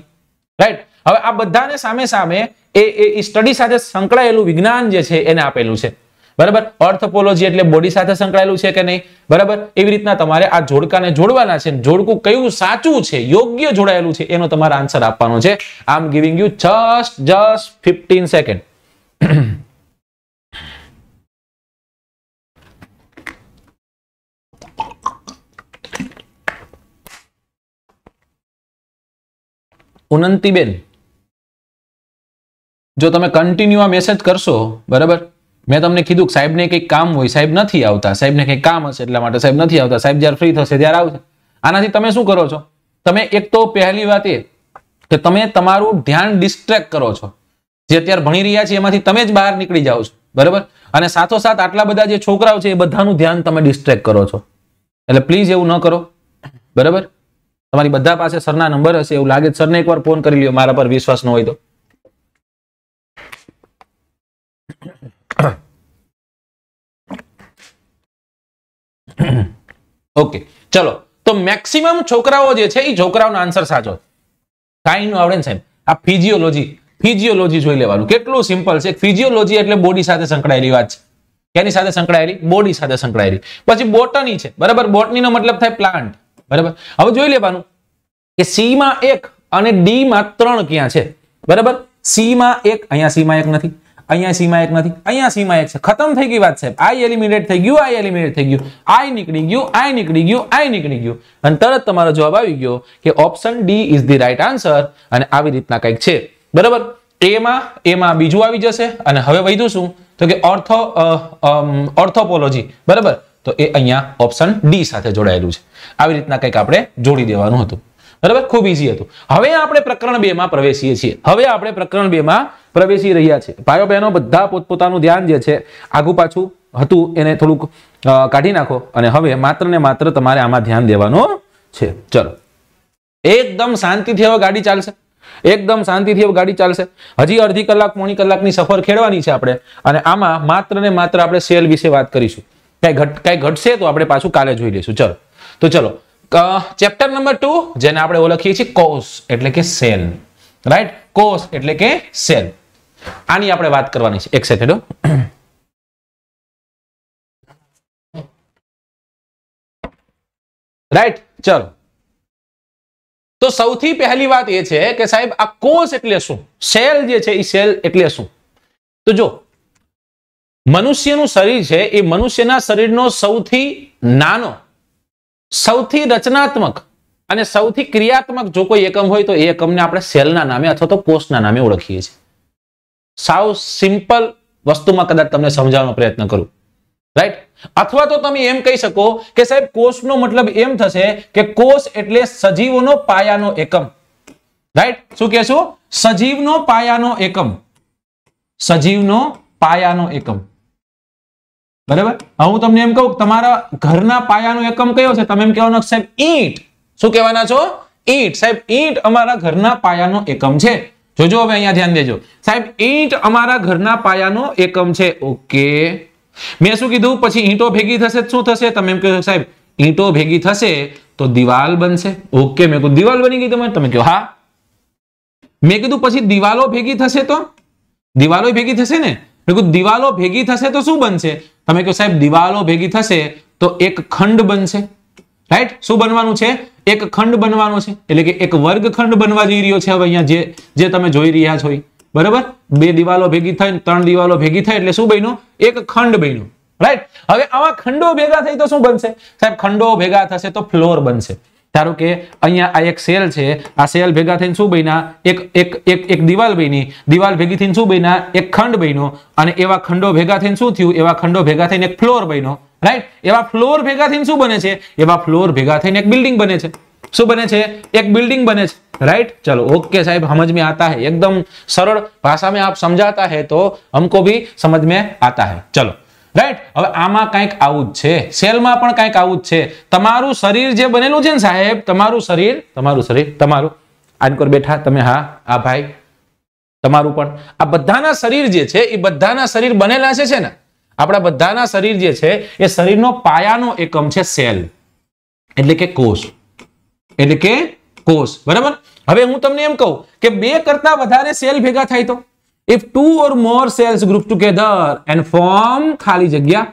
રાઈટ હવે આ બધાને સામે સામે એ એ સ્ટડી સાથે સંકળાયેલું વિજ્ઞાન જે છે એને આપેલું છે બરાબર અર્થપોલોજી એટલે બોડી સાથે સંકળાયેલું છે કે નહીં બરાબર એવી રીતના તમારે આ જોડકાને જોડવાના છે જોડકું કયું સાચું છે યોગ્ય જોડાયેલું છે એનો તમારે આન્સર આપવાનો છે આમ giving you just just fifteen second ઉનંતીબેન જો તમે કન્ટિન્યુ આ મેસેજ કરશો બરાબર મેં તમને કીધું કે સાહેબને કંઈક કામ હોય સાહેબ નથી આવતા સાહેબને કંઈક કામ હશે એટલા માટે સાહેબ નથી આવતા સાહેબ જ્યારે ફ્રી થશે ત્યારે આવશે આનાથી તમે શું કરો છો તમે એક તો પહેલી વાત એ કે તમે તમારું ધ્યાન ડિસ્ટ્રેક્ટ કરો છો જે અત્યારે ભણી રહ્યા છે એમાંથી તમે જ બહાર નીકળી જાઓ છો બરાબર અને સાથોસાથ આટલા બધા જે છોકરાઓ છે એ બધાનું ધ્યાન તમે ડિસ્ટ્રેક્ટ કરો છો એટલે પ્લીઝ એવું ન કરો બરાબર તમારી બધા પાસે સરના નંબર હશે એવું લાગે સરને એકવાર ફોન કરી લ્યો મારા પર વિશ્વાસ ન હોય તો ઓકે [COUGHS] ચલો તો મેક્સિમમ છોકરાઓ જે છે એ છોકરાઓનો આન્સર સાચો કાઈ નું આવડે ને સાહેબ આ ફિઝિયોલોજી ફિઝિયોલોજી જોઈ લેવાનું કેટલું સિમ્પલ છે ફિઝિયોલોજી એટલે બોડી સાથે સંકળાયેલી વાત છે કેની સાથે સંકળાયેલી બોડી સાથે સંકળાયેલી પછી બોટની છે બરાબર બોટની નો મતલબ થાય પ્લાન્ટ બરાબર હવે જોઈ લેવાનું કે સી માં એક અને ડી માં ત્રણ ક્યાં છે બરાબર સી માં એક અહીંયા સી માં એક નથી અહીંયા સીમા એક નથી અહીંયા સીમા એક છે ખતમ થઈ ગઈ વાત છે આઈ એલિમિનેટ થઈ ગયું આઈ એલિમિનેટ થઈ ગયું આઈ નીકળી ગયું આઈ નીકળી ગયું આઈ નીકળી ગયું અને તરત તમારો જવાબ આવી ગયો કે option D is the right answer અને આવી રીતના કંઈક છે બરાબર એમાં એમાં બીજું આવી જશે અને હવે વધ્યું શું તો કે ઓર્થો ઓર્થોપોલોજી બરાબર તો એ અહીંયા ઓપ્શન ડી સાથે જોડાયેલું છે આવી રીતના કંઈક આપણે જોડી દેવાનું હતું બરાબર ખૂબ ઈઝી હતું હવે આપણે પ્રકરણ બે માં પ્રવેશીએ છીએ હવે આપણે પ્રકરણ બે માં પ્રવેશી રહ્યા છે ભાઈઓ બહેનો બધા પોતપોતાનું ધ્યાન જે છે આગુ પાછું હતું એને થોડુંક કાઢી નાખો અને હવે માત્ર ને માત્ર તમારે આમાં ધ્યાન દેવાનું છે ચલો એકદમ શાંતિથી હવે ગાડી ચાલશે એકદમ શાંતિથી હવે ગાડી ચાલશે હજી અડધી કલાક પોણી કલાકની સફર ખેડવાની છે આપણે અને આમાં માત્ર ને માત્ર આપણે સેલ વિશે વાત કરીશું કઈ ઘટ કઈ ઘટશે તો આપણે પાછું કાલે જોઈ લઈશું ચલો તો ચલો ચેપ્ટર નંબર ટુ જેને આપણે ઓળખીએ છીએ કોષ એટલે કે સેલ રાઈટ કોષ એટલે કે સેલ આની આપણે વાત કરવાની છે એક સેકન્ડ રાઈટ ચલો તો સૌથી પહેલી વાત એ છે કે સાહેબ આ કોષ એટલે શું સેલ જે છે એ સેલ એટલે શું તો જો મનુષ્યનું શરીર છે એ મનુષ્યના શરીરનો સૌથી નાનો સૌથી રચનાત્મક અને સૌથી ક્રિયાત્મક જો કોઈ એકમ હોય તો એ એકમને આપણે સેલના નામે અથવા તો કોષના નામે ઓળખીએ છીએ સાવ સિમ્પલ વસ્તુમાં કદાચ તમને સમજાવવાનો પ્રયત્ન કરું રાઈટ અથવા તો તમે એમ કહી શકો કે સાહેબ કોષનો મતલબ એમ થશે કે કોષ એટલે સજીવનો પાયાનો એકમ રાઈટ શું કહેશું સજીવનો પાયાનો એકમ સજીવનો પાયાનો એકમ બરાબર હવે હું તમને એમ કહું તમારા ઘરના પાયાનો એકમ કયો છે તમે એમ કહેવાના સાહેબ ઈંટ શું કહેવાના છો ઈંટ સાહેબ ઈંટ અમારા ઘરના પાયાનો એકમ છે જોજો હવે અહીંયા ધ્યાન દેજો સાહેબ ઈંટ અમારા ઘરના પાયાનો એકમ છે ઓકે મેં શું કીધું પછી ઈંટો ભેગી થશે શું થશે તમે એમ કહો સાહેબ ઈંટો ભેગી થશે તો દિવાલ બનશે ઓકે મેં કહું દિવાલ બની ગઈ તમે તમે કહો હા મેં કીધું પછી દિવાલો ભેગી થશે તો દિવાલો ભેગી થશે ને મેં કીધું દિવાલો ભેગી થશે તો શું બનશે તમે કહો સાહેબ દિવાલો ભેગી થશે તો એક ખંડ બનશે રાઈટ શું બનવાનું છે એક ખંડ બનવાનો છે એટલે કે એક વર્ગ ખંડ બનવા જઈ રહ્યો છે હવે અહીંયા જે જે તમે જોઈ રહ્યા છો બરાબર બે દિવાલો ભેગી થાય ત્રણ દિવાલો ભેગી થાય એટલે શું બન્યું એક ખંડ બન્યું રાઈટ હવે આવા ખંડો ભેગા થઈ તો શું બનશે સાહેબ ખંડો ભેગા થશે તો ફ્લોર બનશે ધારો કે અહીંયા આ એક સેલ છે આ સેલ ભેગા થઈને શું બન્યા એક એક એક એક દિવાલ બની દિવાલ ભેગી થઈને શું બન્યા એક ખંડ બન્યો અને એવા ખંડો ભેગા થઈને શું થયું એવા ખંડો ભેગા થઈને એક ફ્લોર બન્યો રાઈટ એવા ફ્લોર ભેગા થઈને શું બને છે એવા ફ્લોર ભેગા થઈને એક બિલ્ડિંગ બને છે શું બને છે એક બિલ્ડિંગ બને છે રાઈટ चलो ઓકે સાહેબ સમજમાં આતા आता એકદમ સરળ ભાષામાં આપ સમજાતા હૈ તો है तो हमको भी समझ में आता રાઈટ હવે આમાં કંઈક આવું જ છે સેલમાં પણ કંઈક આવું જ છે તમારું શરીર જે બનેલું છે ને સાહેબ તમારું શરીર તમારું શરીર તમારું આનકોર બેઠા તમે હા આ ભાઈ તમારું પણ આ બધાના શરીર જે છે એ બધાના શરીર બનેલા છે ને આપણા બધાના શરીર જે છે એ શરીરનો પાયાનો એકમ છે સેલ એટલે કે કોષ એટલે કે કોષ બરાબર હવે હું તમને એમ કહું કે બે કરતા વધારે સેલ ભેગા થાય તો if two or more cells group together and form ખાલી જગ્યા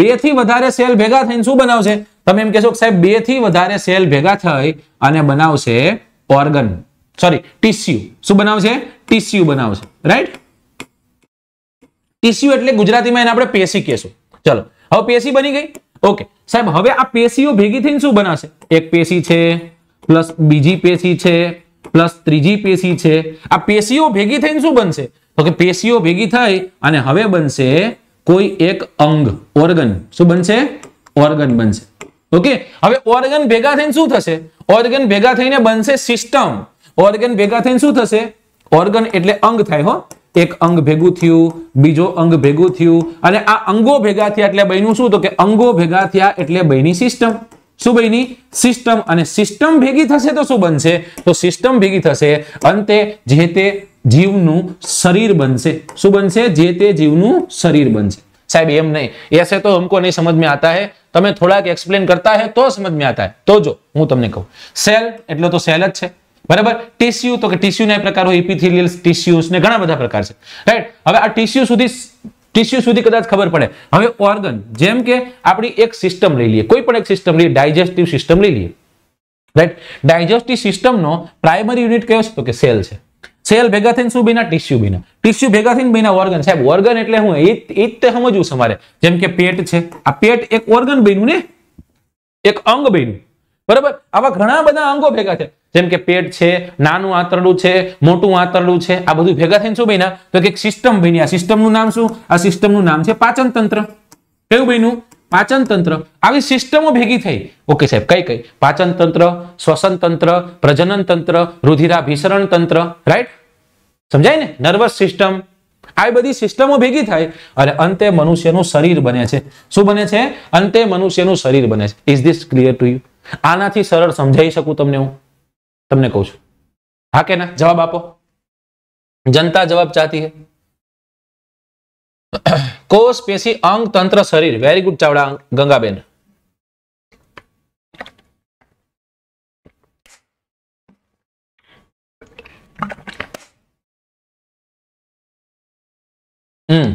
બે થી વધારે સેલ ભેગા થઈને શું બનાવશે તમે એમ કહેશો કે સાહેબ બે થી વધારે સેલ ભેગા થઈ અને બનાવશે ઓર્ગન સોરી ટીસ્યુ શું બનાવશે ટીસ્યુ બનાવશે રાઈટ ટીસ્યુ એટલે ગુજરાતીમાં એને આપણે પેશી કહેશું ચલો હવે પેશી બની ગઈ ઓકે સાહેબ હવે આ પેશીઓ ભેગી થઈને શું બનાવશે એક પેશી છે પ્લસ બીજી પેશી છે પ્લસ ત્રીજી પેશી છે આ પેશીઓ ભેગી થઈને શું બનશે તો કે પેશીઓ ભેગી થાય અને હવે બનશે કોઈ એક અંગ ઓર્ગન શું બનશે ઓર્ગન બનશે ઓકે હવે ઓર્ગન ભેગા થઈને શું થશે ઓર્ગન ભેગા થઈને બનશે સિસ્ટમ ઓર્ગન ભેગા થઈને શું થશે ઓર્ગન એટલે અંગ થાય હો એક અંગ ભેગું થયું બીજો અંગ ભેગું થયું અને આ અંગો ભેગા થયા એટલે બન્યું શું તો કે અંગો ભેગા થયા એટલે બની સિસ્ટમ સુબૈની સિસ્ટમ અને સિસ્ટમ ભેગી થસે તો શું બનશે તો સિસ્ટમ ભેગી થસે અંતે જેતે જીવનું શરીર બનશે શું બનશે જેતે જીવનું શરીર બનશે સાહેબ એમ નહીં એસે તો તમને કોને સમજમે आता है तो मैं थोड़ा एक्सप्लेन करता है तो समझ में आता है तो जो हूं तुमने कहो सेल એટલે તો સેલ જ છે બરાબર ટિશ્યુ તો કે ટિશ્યુના પ્રકાર હોય એપિથેલિયલ ટિશ્યુસ ને ઘણા બધા પ્રકાર છે રાઈટ હવે આ ટિશ્યુ સુધી ટીસ્યુ સુધી કદાચ ખબર પડે હવે ઓર્ગન જેમ કે આપણી એક સિસ્ટમ લઈ લઈએ કોઈ પણ એક સિસ્ટમ લઈએ ડાયજેસ્ટિવ સિસ્ટમ લઈ લઈએ રાઈટ ડાયજેસ્ટિવ સિસ્ટમનો પ્રાઇમરી યુનિટ કયો છે તો કે સેલ છે સેલ ભેગા થઈને શું બીના ટીસ્યુ બીના ટીસ્યુ ભેગા થઈને બન્યા ઓર્ગન સાહેબ ઓર્ગન એટલે હું એ જ તે સમજવું તમારે જેમ કે પેટ છે આ પેટ એક ઓર્ગન બન્યું ને એક અંગ બન્યું બરાબર આવા ઘણા બધા અંગો ભેગા છે જેમ કે પેટ છે નાનું આંતરડું છે મોટું આંતરડું છે આ બધું ભેગા થઈને શું બન્યા તો એક સિસ્ટમ બન્યા આ સિસ્ટમનું નામ શું આ સિસ્ટમનું નામ છે પાચન તંત્ર કયું બન્યું પાચન તંત્ર આવી સિસ્ટમો ભેગી થઈ ઓકે સાહેબ કઈ કઈ પાચન તંત્ર શ્વસન તંત્ર પ્રજનન તંત્ર રુધિરાભિસરણ તંત્ર રાઈટ સમજાય ને નર્વસ સિસ્ટમ આ બધી સિસ્ટમો ભેગી થાય અને અંતે મનુષ્યનું શરીર બને છે શું બને છે અંતે મનુષ્યનું શરીર બને છે is this clear to you આનાથી સરળ સમજાવી શકું તમને હું તમને કહું છું હા કે ના જવાબ આપો જનતા જવાબ ચાહતી હે કોષ પેશી અંગ તંત્ર શરીર very good Chavda Gangaben hmm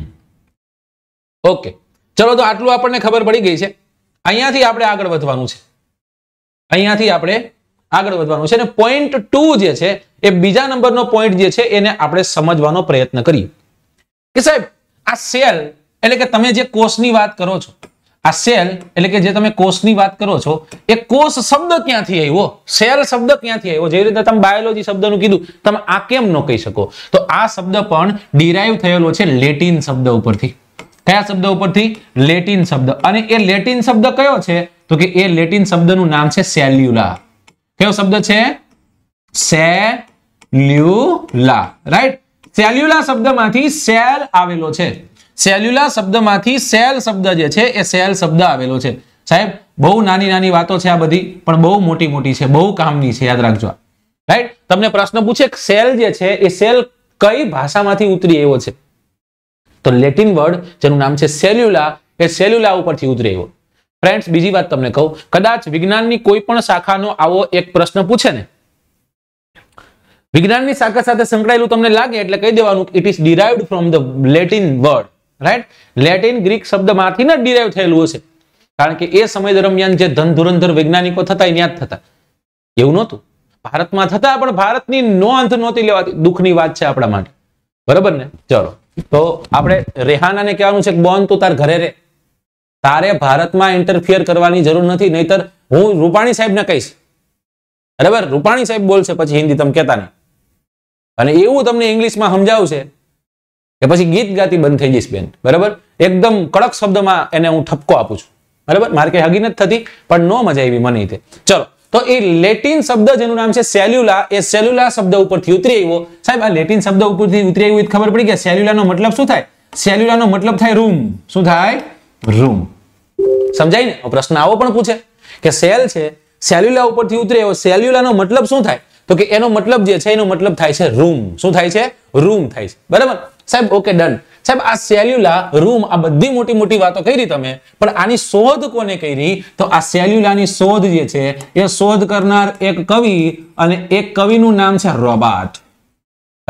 okay ચલો તો આટલું આપણને ખબર પડી ગઈ છે અહીંયાથી આપણે આગળ વધવાનું છે અહીંયાથી આપણે આગળ વધવાનું છે અને પોઈન્ટ ટુ જે છે એ બીજા નંબરનો પોઈન્ટ જે છે એને આપણે સમજવાનો પ્રયત્ન કરીએ કે સાહેબ આ સેલ એટલે કે તમે જે કોષની વાત કરો છો આ સેલ એટલે કે જે તમે કોષની વાત કરો છો એ કોષ શબ્દ ક્યાંથી આવ્યો સેલ શબ્દ ક્યાંથી આવ્યો જેવી રીતે તમે બાયોલોજી શબ્દનું કીધું તમે આ કેમ ન કહી શકો તો આ શબ્દ પણ ડિરાઈવ થયેલો છે લેટિન શબ્દ ઉપરથી કયા શબ્દ ઉપરથી લેટિન શબ્દ અને એ લેટિન શબ્દ કયો છે તો કે એ લેટિન શબ્દનું નામ છે સેલ્યુલા કયો શબ્દ છે સેલ્યુલા રાઈટ સેલ્યુલા શબ્દમાંથી સેલ આવેલો છે સેલ્યુલા શબ્દમાંથી સેલ શબ્દ જે છે એ સેલ શબ્દ આવેલો છે સાહેબ બહુ નાની નાની વાતો છે આ બધી પણ બહુ મોટી મોટી છે બહુ કામની છે યાદ રાખજો રાઈટ તમને પ્રશ્ન પૂછે સેલ જે છે એ સેલ કઈ ભાષામાંથી ઉતરી એવો છે તો લેટિન વર્ડ જેનું નામ છે સેલ્યુલા એ સેલ્યુલા ઉપરથી ઉતરે એવો ફ્રેન્ડ્સ બીજી વાત તમને કહું કદાચ વિજ્ઞાનની કોઈ પણ શાખાનો આવો એક પ્રશ્ન પૂછે ને વિજ્ઞાનની શાખા સાથે સંકળાયેલું તમને લાગે એટલે કહી દેવાનું it is derived from the Latin word right Latin Greek શબ્દમાંથી ને ડિરાઇવ થયેલું હશે કારણ કે એ સમય દરમિયાન જે ધન ધુરંધર વૈજ્ઞાનિકો થતા એ ન્યાજ થતા એવું નહોતું ભારતમાં થતા પણ ભારતની નોંધ નહોતી લેવાતી દુઃખની વાત છે આપણા માટે બરોબર ને ચલો તો આપણે રેહાનાને કહેવાનું છે કે બોન તું તાર ઘરે રે તારે ભારતમાં ઇન્ટરફિયર કરવાની જરૂર નથી નહીતર હું રૂપાણી સાહેબને કહીશ બરાબર રૂપાણી સાહેબ બોલશે પછી હિન્દી તમે કહેતા નહીં અને એવું તમને ઇંગ્લિશમાં સમજાવશે કે પછી ગીત ગાતી બંધ થઈ જઈશ બેન બરાબર એકદમ કડક શબ્દમાં એને હું ઠપકો આપું છું બરાબર મારે કઈ હગી નથી થતી પણ નો મજા આવી મને તે ચલો તો એ લેટિન શબ્દ જેનું નામ છે સેલ્યુલા એ સેલ્યુલા શબ્દ ઉપરથી ઉતરી આવ્યો સાહેબ આ લેટિન શબ્દ ઉપરથી ઉતરી આવ્યું ખબર પડી કે સેલ્યુલાનો મતલબ શું થાય સેલ્યુલાનો મતલબ થાય રૂમ શું થાય રૂમ સમજાય ને પ્રશ્ન આવો પણ પૂછે કે સેલ છે સેલ્યુલા ઉપરથી ઉતરે એવો સેલ્યુલાનો મતલબ શું થાય તો કે એનો મતલબ જે છે એનો મતલબ થાય છે રૂમ શું થાય છે રૂમ થાય છે બરાબર સાહેબ ઓકે ડન સાહેબ આ સેલ્યુલા રૂમ આ બધી મોટી મોટી વાતો કરી તમે પણ આની શોધ કોને કરી તો આ સેલ્યુલાની શોધ જે છે એ શોધ કરનાર એક કવિ અને એક કવિનું નામ છે રોબર્ટ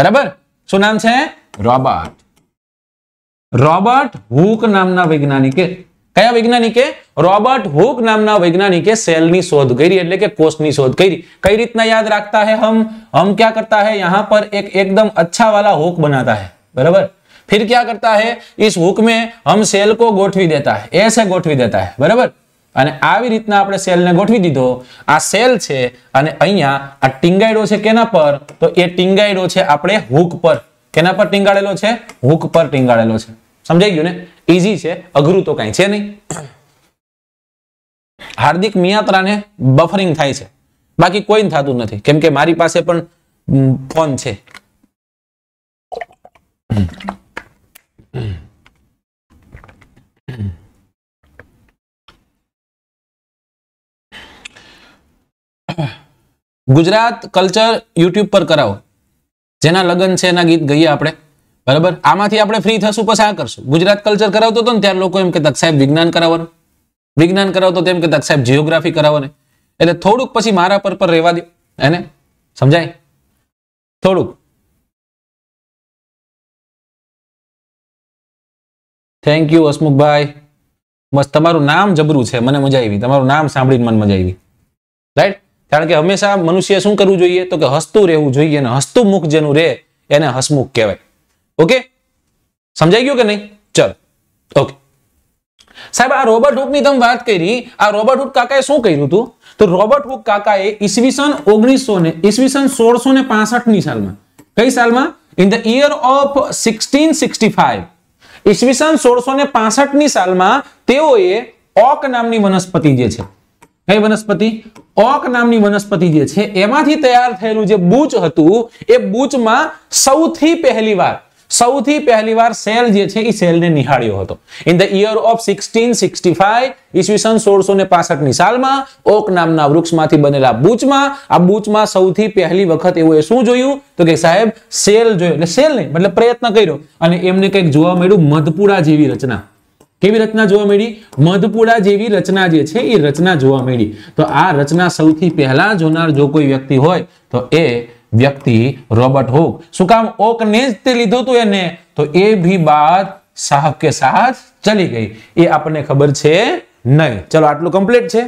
બરાબર શું નામ છે રોબર્ટ રોબર્ટ હુક નામના વૈજ્ઞાનિકે કયા વૈજ્ઞાનિકે રોબર્ટ હુક નામના વૈજ્ઞાનિકે સેલની શોધ કરી એટલે કે કોષની શોધ કરી કઈ રીતના યાદ રાખતા હે હમ હમ ક્યા કરતા હે યહાં પર એક એકદમ અચ્છા વાલા હુક બનાતા હે બરાબર फिर क्या કરતા હે इस हुक में हम सेल को गोठवी देता है ऐसे ગોઠવી દેતા હે બરાબર અને આવી રીતના આપણે સેલને ગોઠવી દીધો આ સેલ છે અને અહીંયા આ ટીંગાયડો છે કેના પર તો એ ટીંગાયડો છે આપણે હુક પર કેના પર ટીંગાડેલો છે હુક પર ટીંગાડેલો છે સમજાઈ ગયું ને ઇઝી છે અઘરું તો કઈ છે નહીં હાર્દિક મિયાત્રાને બફરિંગ થાય છે બાકી કોઈ થતું નથી કેમ કે મારી પાસે પણ ફોન છે ગુજરાત કલ્ચર યુટ્યુબ પર કરાવો જેના લગ્ન છે એના ગીત ગઈએ આપણે બરાબર આમાંથી આપણે ફ્રી થશું પછી આ કરશું ગુજરાત કલ્ચર કરાવતો હતો ને ત્યારે લોકો એમ કહેતા સાહેબ વિજ્ઞાન કરાવવાનું વિજ્ઞાન કરાવતો તેમ કહેતા સાહેબ જીઓગ્રાફી કરાવવાની એટલે થોડુંક પછી મારા પર પર રહેવા દો એને સમજાય થોડુંક થેન્ક યુ હસમુખભાઈ બસ તમારું નામ જબરું છે મને મજા આવી તમારું નામ સાંભળીને મને મજા આવી રાઈટ કારણ કે હંમેશા મનુષ્ય શું કરવું જોઈએ તો કે હસતું રહેવું જોઈએ અને હસતું મુખ જેનું રહે એને હસમુખ કહેવાય ઓકે સમજાઈ ગયું કે નહીં ચલો ઓકે સાહેબ આ રોબર્ટ હુક ની તમે વાત કરી આ રોબર્ટ હુક કાકાએ શું કર્યું હતું તો રોબર્ટ હુક કાકાએ ઈસવીસન ઓગણીસો ને ઈસવીસન સોળસો ને પાસઠ ની સાલમાં કઈ સાલમાં in the year of sixteen sixty five ઈસવીસન સોળસો ને પાસઠ ની સાલમાં તેઓએ ઓક નામની વનસ્પતિ જે છે કઈ વનસ્પતિ ઓક નામની વનસ્પતિ જે છે એમાંથી તૈયાર થયેલું જે બૂચ હતું એ બૂચમાં સૌથી પહેલી વાર સૌથી પહેલીવાર સેલ જે છે એ સેલને નિહાળ્યો હતો in the year of sixteen sixty five ઈસવીસન સોળસો ને પાસઠ ની સાલમાં ઓક નામના વૃક્ષમાંથી બનેલા બુચમાં આ બૂચમાં સૌથી પહેલી વખત એવું એ શું જોયું તો કે સાહેબ સેલ જોયો એટલે સેલ નહીં મતલબ પ્રયત્ન કર્યો અને એમને કંઈક જોવા મળ્યું મધપુરા જેવી રચના કેવી રચના જોવા મળી મધપુડા જેવી રચના જે છે એ રચના જોવા મળી તો આ રચના સૌથી પહેલા જોનાર જો કોઈ વ્યક્તિ હોય તો એ વ્યક્તિ રોબર્ટ હુક શું કામ ઓક ને જ તે લીધું હતું એને તો એ ભી બાદ સાહબ કે સાહસ ચલી ગઈ એ આપણને ખબર છે નહીં ચલો આટલું કમ્પ્લીટ છે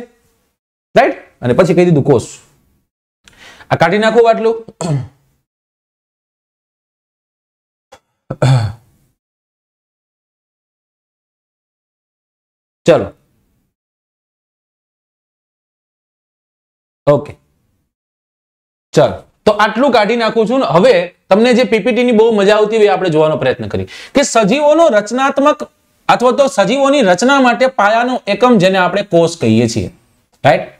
રાઈટ અને પછી કહી દીધું કોષ આ કાઢી નાખું આટલું ચલો ઓકે ચલો તો આટલું કાઢી નાખું છું હવે તમને જે પીપીટી ની બહુ મજા આવતી હોય આપણે જોવાનો પ્રયત્ન કરી કે સજીવોનો રચનાત્મક અથવા તો સજીવોની રચના માટે પાયાનો એકમ જેને આપણે કોષ કહીએ છીએ રાઈટ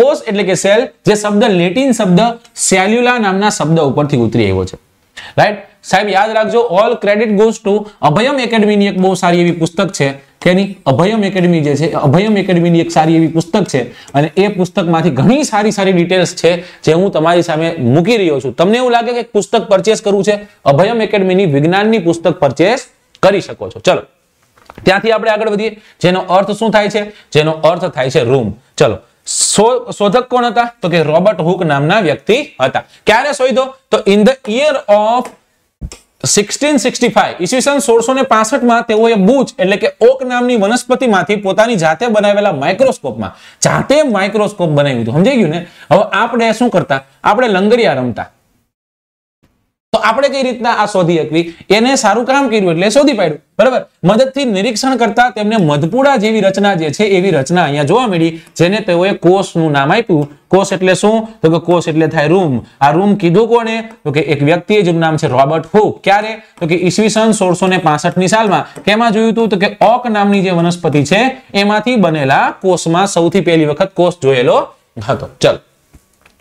કોષ એટલે કે સેલ જે શબ્દ લેટિન શબ્દ સેલ્યુલા નામના શબ્દ ઉપરથી ઉતરી આવ્યો છે રાઈટ સાહેબ યાદ રાખજો all credit goes to Abhayam એકેડમીની એક બહુ સારી એવી પુસ્તક છે તેની અભયમ એકેડમી જે છે અભયમ એકેડમીની એક સારી એવી પુસ્તક છે અને એ પુસ્તકમાંથી ઘણી સારી સારી ડિટેલ્સ છે જે હું તમારી સામે મૂકી રહ્યો છું તમને એવું લાગે કે પુસ્તક પરચેસ કરવું છે અભયમ એકેડમીની વિજ્ઞાનની પુસ્તક પરચેસ કરી શકો છો ચલો ત્યાંથી આપણે આગળ વધીએ જેનો અર્થ શું થાય છે જેનો અર્થ થાય છે રૂમ ચલો શોધક કોણ હતા તો કે રોબર્ટ હુક નામના વ્યક્તિ હતા ક્યારે શોધો તો in the year of sixteen sixty five ઈસવીસન સોળસો ને પાસઠમાં તેઓએ બૂચ એટલે કે ઓક નામની વનસ્પતિમાંથી પોતાની જાતે બનાવેલા માઇક્રોસ્કોપમાં જાતે માઇક્રોસ્કોપ બનાવ્યું હતું સમજાઈ ગયું ને હવે આપણે શું કરતા આપણે લંગરિયા રમતા તો આપણે કઈ રીતના આ શોધી શકવી એને સારું કામ કર્યું એટલે શોધી પાડ્યું બરાબર મદદથી નિરીક્ષણ કરતા તેમને મધપુડા જેવી રચના જે છે એવી રચના અહીંયા જોવા મળી જેને તેઓએ કોષનું નામ આપ્યું કોષ એટલે શું તો કે કોષ એટલે થાય રૂમ આ રૂમ કીધું કોને તો કે એક વ્યક્તિએ જેનું નામ છે રોબર્ટ હુક ક્યારે તો કે ઈસવીસન સોળસો ને ની સાલમાં તેમાં જોયું હતું તો કે ઓક નામની જે વનસ્પતિ છે એમાંથી બનેલા કોષમાં સૌથી પહેલી વખત કોષ જોયેલો હતો ચલો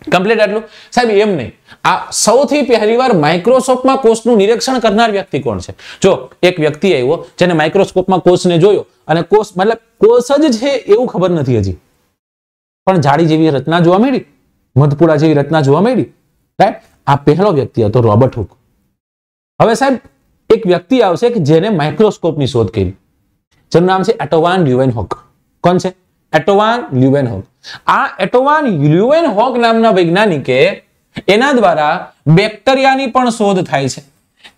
કમ્પ્લીટ આટલું સાહેબ એમ નહીં આ સૌથી પહેલી પહેલીવાર માઇક્રોસોફ્ટમાં કોષનું નિરીક્ષણ કરનાર વ્યક્તિ કોણ છે જો એક વ્યક્તિ આવ્યો જેને માઇક્રોસ્કોપમાં કોષને જોયો અને કોષ મતલબ કોષ જ છે એવું ખબર નથી હજી પણ જાડી જેવી રચના જોવા મળી મધપુડા જેવી રચના જોવા મળી રાઈટ આ પહેલો વ્યક્તિ હતો રોબર્ટ હુક હવે સાહેબ એક વ્યક્તિ આવશે કે જેને માઇક્રોસ્કોપની શોધ કરી જેનું નામ છે એટોવાન ડ્યુવેન હોક કોણ છે એટોવાન લ્યુવેનહોક આ એટોવાન લ્યુવેનહોક નામના વૈજ્ઞાનિકે એના દ્વારા બેક્ટેરિયાની પણ શોધ થાય છે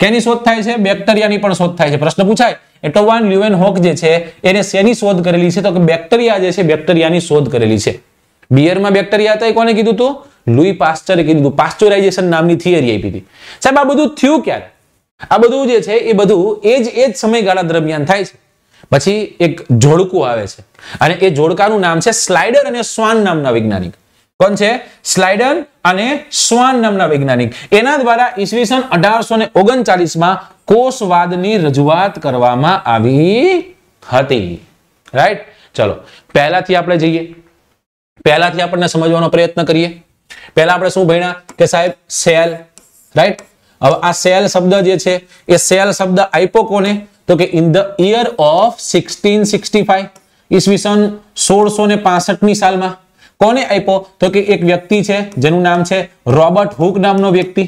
કેની શોધ થાય છે બેક્ટેરિયાની પણ શોધ થાય છે પ્રશ્ન પૂછાય એટોવાન લ્યુવેન હોક જે છે એને શેની શોધ કરેલી છે તો કે બેક્ટેરિયા જે છે બેક્ટેરિયાની શોધ કરેલી છે બિયરમાં બેક્ટેરિયા હતા એ કોને કીધું હતું લુઈ પાસ્ચરે કીધું હતું પાસ્ચરાઇઝેશન નામની થિયરી આપી હતી સાહેબ આ બધું થયું ક્યારે આ બધું જે છે એ બધું એ જ એ જ સમયગાળા દરમિયાન થાય છે પછી એક જોડકું આવે છે અને એ જોડકાનું નામ છે સ્લાઇડર અને સ્વાન નામના વૈજ્ઞાનિક કોણ છે સ્લાઇડર અને સ્વાન નામના વૈજ્ઞાનિક એના દ્વારા ઈસવીસન અઢારસો ને ઓગણચાલીસમાં કોષવાદની રજૂઆત કરવામાં આવી હતી રાઈટ ચલો પહેલાથી આપણે જઈએ પહેલાથી આપણને સમજવાનો પ્રયત્ન કરીએ પહેલા આપણે શું ભણ્યા કે સાહેબ સેલ રાઈટ હવે આ સેલ શબ્દ જે છે એ સેલ શબ્દ આપ્યો કોને તો કે in the year of sixteen sixty five ઈસવીસન સોળસો ને પાસઠની સાલમાં કોને આપ્યો તો કે એક વ્યક્તિ છે જેનું નામ છે રોબર્ટ હુક નામનો વ્યક્તિ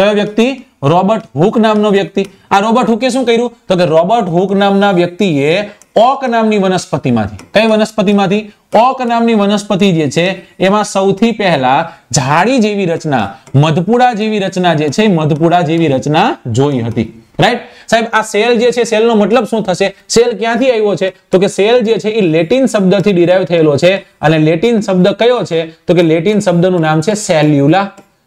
કયો વ્યક્તિ રોબર્ટ હુક નામનો વ્યક્તિ આ રોબર્ટ હુકે શું કર્યું તો કે રોબર્ટ હુક નામના વ્યક્તિએ ઓક નામની વનસ્પતિમાંથી કઈ વનસ્પતિમાંથી ઓક નામની વનસ્પતિ જે છે એમાં સૌથી પહેલા ઝાડી જેવી રચના મધપુડા જેવી રચના જે છે મધપુડા જેવી રચના જોઈ હતી રાઈટ સાહેબ આ સેલ જે છે સેલ નો મતલબ શું થશે સેલ ક્યાંથી આવ્યો છે તો કે સેલ જે છે એ લેટિન શબ્દ થી ડિરાઈવ થયેલો છે અને લેટિન શબ્દ કયો છે તો કે લેટિન શબ્દનું નામ છે સેલ્યુલા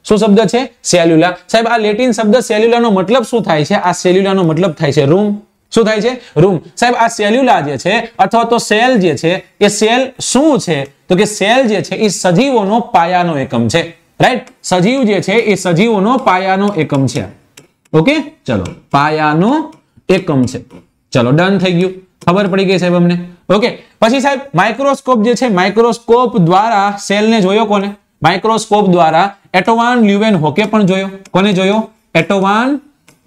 શું શબ્દ છે સેલ્યુલા સાહેબ આ લેટિન શબ્દ સેલ્યુલાનો મતલબ શું થાય છે આ સેલ્યુલાનો મતલબ થાય છે રૂમ શું થાય છે રૂમ સાહેબ આ સેલ્યુલા જે છે અથવા તો સેલ જે છે એ સેલ શું છે તો કે સેલ જે છે એ સજીવોનો પાયાનો એકમ છે રાઈટ સજીવ જે છે એ સજીવોનો પાયાનો એકમ છે ઓકે ચલો પાયાનું એકમ છે ચલો ડન થઈ ગયું ખબર પડી ગઈ સાહેબ અમને ઓકે પછી સાહેબ માઇક્રોસ્કોપ જે છે માઇક્રોસ્કોપ દ્વારા સેલને જોયો કોને માઇક્રોસ્કોપ દ્વારા એટોવાન લ્યુવેન હોકે પણ જોયો કોને જોયો એટોવાન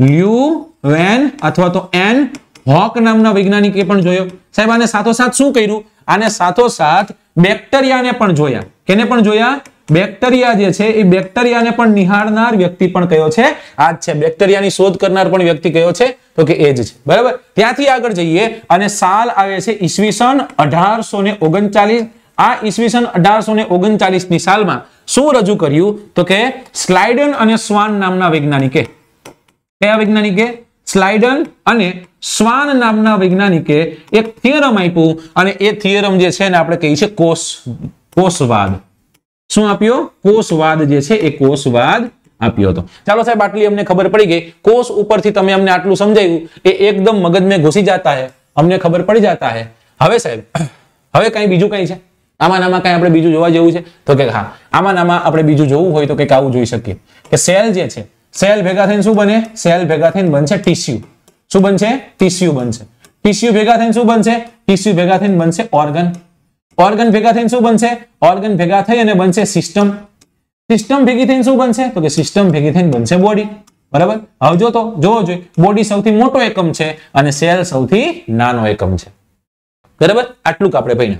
લ્યુવેન અથવા તો એન હોક નામના વૈજ્ઞાનિકે પણ જોયો સાહેબ આને સાથોસાથ શું કર્યું આને સાથોસાથ બેક્ટેરિયાને પણ જોયા કેને પણ જોયા બેક્ટેરિયા જે છે એ બેક્ટેરિયાને પણ નિહાળનાર વ્યક્તિ પણ કયો છે આ જ છે બેક્ટેરિયાની શોધ કરનાર પણ વ્યક્તિ કયો છે તો કે એ જ છે બરાબર ત્યાંથી આગળ જઈએ અને સાલ આવે છે ઈસવીસન અઢારસો ને ઓગણચાલીસ આ ઈસવીસન અઢારસો ને ઓગણચાલીસ ની સાલમાં શું રજૂ કર્યું તો કે સ્લાઇડન અને સ્વાન નામના વૈજ્ઞાનિકે કયા વૈજ્ઞાનિકે સ્લાઇડન અને સ્વાન નામના વૈજ્ઞાનિકે એક થિયરમ આપ્યું અને એ થિયરમ જે છે આપણે કહીએ છીએ કોષ કોષવાદ શું આપ્યો કોષવાદ જે છે એ કોષવાદ આપ્યો હતો ચાલો સાહેબ આટલી અમને ખબર પડી ગઈ કોષ ઉપરથી તમે અમને આટલું સમજાવ્યું એ એકદમ મગજમાં ઘૂસી જતા હે અમને ખબર પડી જતા હે હવે સાહેબ હવે કઈ બીજું કઈ છે આમાં નામાં કઈ આપણે બીજું જોવા જેવું છે તો કે હા આમાં નામાં આપણે બીજું જોવું હોય તો કંઈક આવું જોઈ શકીએ કે સેલ જે છે સેલ ભેગા થઈને શું બને સેલ ભેગા થઈને બનશે ટીસ્યુ શું બનશે ટીસ્યુ બનશે ટીસ્યુ ભેગા થઈને શું બનશે ટીસ્યુ ભેગા થઈને બનશે ઓર્ગન ઓર્ગન ભેગા થઈને શું બનશે ઓર્ગન ભેગા થઈ અને બનશે સિસ્ટમ સિસ્ટમ ભેગી થઈને શું બનશે તો કે સિસ્ટમ ભેગી થઈને બનશે બોડી બરાબર હવે જો તો જોવો જોઈએ બોડી સૌથી મોટો એકમ છે અને સેલ સૌથી નાનો એકમ છે બરાબર આટલું આપણે ભાઈને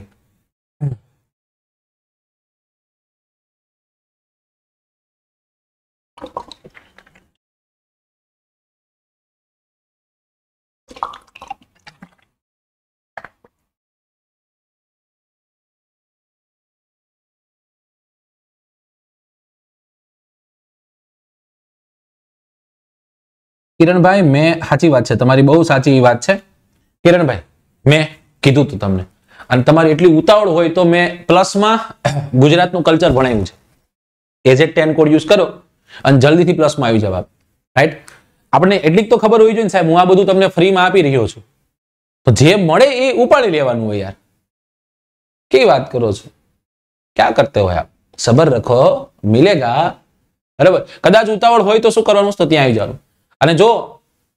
કિરણભાઈ મેં સાચી વાત છે તમારી બહુ સાચી વાત છે કિરણભાઈ મેં કીધું હતું તમને અને તમારી એટલી ઉતાવળ હોય તો મેં પ્લસમાં ગુજરાતનું કલ્ચર ભણાવ્યું છે as a ten code use કરો અને જલ્દીથી પ્લસમાં આવી જવાબ રાઈટ આપણને એટલી તો ખબર હોવી જોઈએ ને સાહેબ હું આ બધું તમને ફ્રીમાં આપી રહ્યો છું તો જે મળે એ ઉપાડી લેવાનું હોય યાર કેવી વાત કરો છો ક્યાં કરતે હોય આપ સબર રખો મિલેગા બરાબર કદાચ ઉતાવળ હોય તો શું કરવાનું તો ત્યાં આવી જવાનું અને જો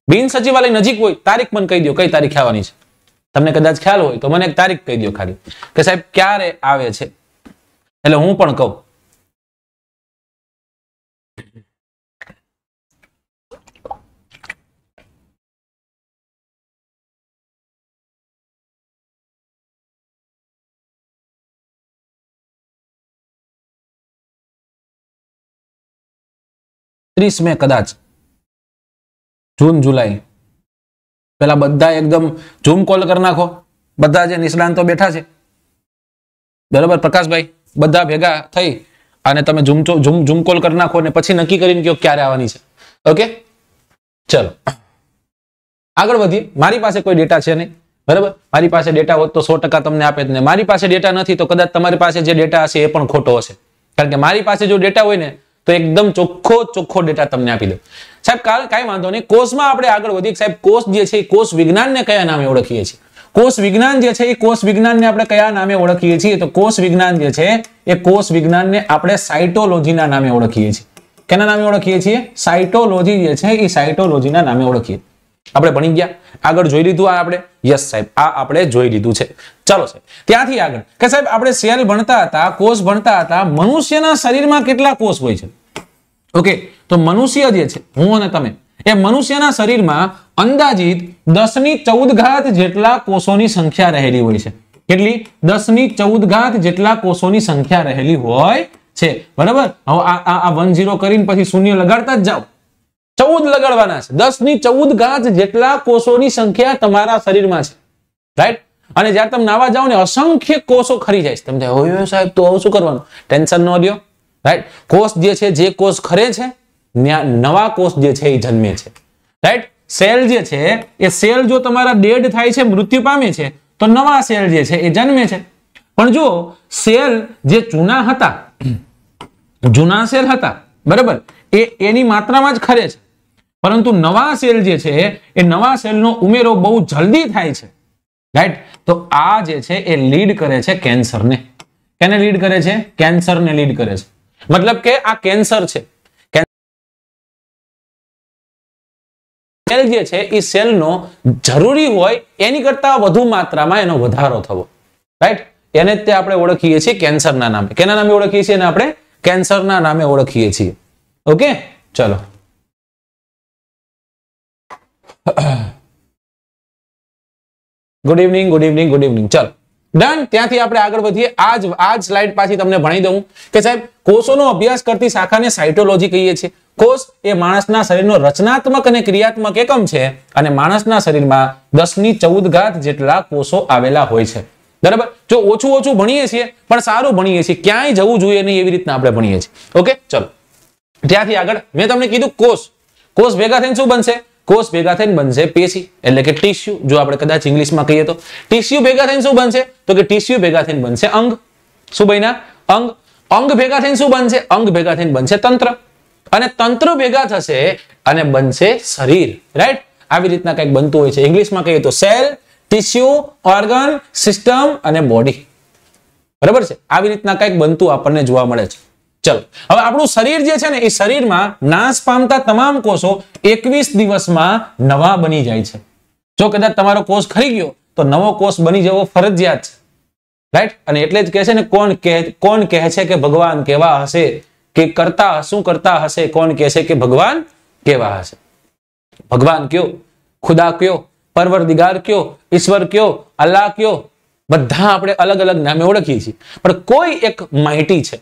બિન સચિવાલય નજીક હોય તારીખ મને કહી દો કઈ તારીખે આવવાની છે તમને કદાચ ખ્યાલ હોય તો મને એક તારીખ કહી દો ખાલી કે સાહેબ ક્યારે આવે છે એટલે હું પણ કહું ત્રીસ મે કદાચ જૂન જુલાઈ પેલા બધા એકદમ ઝૂમ કોલ કરી નાખો બધા જે નિષ્ણાંતો બેઠા છે બરોબર પ્રકાશભાઈ બધા ભેગા થઈ અને તમે ઝૂમ ઝૂમ ઝૂમ કોલ કરી નાખો અને પછી નક્કી કરીને કહો ક્યારે આવવાની છે ઓકે ચલો આગળ વધીએ મારી પાસે કોઈ ડેટા છે નહીં બરાબર મારી પાસે ડેટા હોત તો સો ટકા તમને આપે જ ને મારી પાસે ડેટા નથી તો કદાચ તમારી પાસે જે ડેટા હશે એ પણ ખોટો હશે કારણ કે મારી પાસે જો ડેટા હોય ને તો એકદમ ચોખ્ખો ચોખ્ખો ડેટા તમને આપી દઉં સાહેબ કાલ કઈ વાંધો નહીં કોષમાં આપણે આગળ વધીએ સાહેબ કોષ જે છે કોષ વિજ્ઞાનને કયા નામે ઓળખીએ છીએ કોષ વિજ્ઞાન જે છે એ કોષ વિજ્ઞાનને આપણે કયા નામે ઓળખીએ છીએ તો કોષ વિજ્ઞાન જે છે એ કોષ વિજ્ઞાનને આપણે સાયટોલોજીના નામે ઓળખીએ છીએ કેના નામે ઓળખીએ છીએ સાયટોલોજી જે છે એ સાયટોલોજીના નામે ઓળખીએ આપણે ભણી ગયા આગળ જોઈ લીધું આ આપણે યસ સાહેબ આ આપણે જોઈ લીધું છે ચાલો સાહેબ ત્યાંથી આગળ કે સાહેબ આપણે સેલ ભણતા હતા કોષ ભણતા હતા મનુષ્યના શરીરમાં કેટલા કોષ હોય છે ઓકે તો મનુષ્ય જે છે હું અને તમે એ મનુષ્યના શરીરમાં અંદાજિત દસ ની ચૌદ ઘાત જેટલા કોષોની સંખ્યા રહેલી હોય છે કેટલી દસ ની ચૌદ ઘાત જેટલા કોષોની સંખ્યા રહેલી હોય છે બરાબર હવે આ વન ઝીરો કરીને પછી શૂન્ય લગાડતા જ જાઓ ચૌદ લગાડવાના છે દસ ની ચૌદ ઘાત જેટલા કોષોની સંખ્યા તમારા શરીરમાં છે રાઈટ અને જ્યારે તમે નાવા જાઓ ને અસંખ્ય કોષો ખરી જાય છે તમે સાહેબ તો શું કરવાનું ટેન્શન ન લ્યો રાઈટ કોષ જે છે જે કોષ ખરે છે નવા કોષ જે છે એ જન્મે છે રાઈટ સેલ જે છે એ સેલ જો તમારા ડેડ થાય છે મૃત્યુ પામે છે તો નવા સેલ જે છે એ જન્મે છે પણ જો સેલ જે જૂના હતા જૂના સેલ હતા બરાબર એ એની માત્રામાં જ ખરે છે પરંતુ નવા સેલ જે છે એ નવા સેલનો ઉમેરો બહુ જલ્દી થાય છે રાઈટ તો આ જે છે એ લીડ કરે છે કેન્સરને કેને લીડ કરે છે કેન્સરને લીડ કરે છે મતલબ કે આ કેન્સર છે જે છે એ સેલનો જરૂરી હોય એની કરતા વધુ માત્રામાં એનો વધારો થવો રાઈટ એને તે આપણે ઓળખીએ છીએ કેન્સરના નામે કેના નામે ઓળખીએ છીએ એને આપણે કેન્સરના નામે ઓળખીએ છીએ ઓકે ચલો good evening good evening good evening ચાલો ડન ત્યાંથી આપણે આગળ વધીએ આજ આજ સ્લાઇડ પાછી તમને ભણી દઉં કે સાહેબ કોષોનો અભ્યાસ કરતી શાખાને સાયટોલોજી કહીએ છીએ કોષ એ માણસના શરીરનો રચનાત્મક અને ક્રિયાત્મક એકમ છે અને માણસના શરીરમાં દસ ની ચૌદ ઘાત જેટલા કોષો આવેલા હોય છે બરાબર જો ઓછું ઓછું ભણીએ છીએ પણ સારું ભણીએ છીએ ક્યાંય જવું જોઈએ નહીં એવી રીતના આપણે ભણીએ છીએ ઓકે ચલો ત્યાંથી આગળ મેં તમને કીધું કોષ કોષ ભેગા થઈને શું બનશે કોષ ભેગા થઈને બનશે પેશી એટલે કે ટીસ્યુ જો આપણે કદાચ ઇંગ્લિશમાં કહીએ તો ટીસ્યુ ભેગા થઈને શું બનશે તો કે ટીસ્યુ ભેગા થઈને બનશે અંગ શું બન્યા અંગ અંગ ભેગા થઈને શું બનશે અંગ ભેગા થઈને બનશે તંત્ર અને તંત્ર ભેગા થશે અને બનશે શરીર રાઈટ આવી રીતના કંઈક બનતું હોય છે ઇંગ્લિશમાં કહીએ તો સેલ ટીસ્યુ ઓર્ગન સિસ્ટમ અને બોડી બરાબર છે આવી રીતના કંઈક બનતું આપણને જોવા મળે છે ચલો હવે આપણું શરીર જે છે ને એ શરીરમાં નાશ પામતા તમામ કોષો એકવીસ દિવસમાં નવા બની જાય છે જો કદાચ તમારો કોષ ખરી ગયો તો નવો કોષ બની જવો ફરજિયાત છે રાઈટ અને એટલે જ કહે છે ને કોણ કહે કોણ કહે છે કે ભગવાન કેવા હશે કે કરતા શું કરતા હશે કોણ કહે છે કે ભગવાન કેવા હશે ભગવાન કયો ખુદા કયો પરવરદિગાર કયો ઈશ્વર કયો અલ્લાહ કયો બધા આપણે અલગ અલગ નામે ઓળખીએ છીએ પણ કોઈ એક માહિતી છે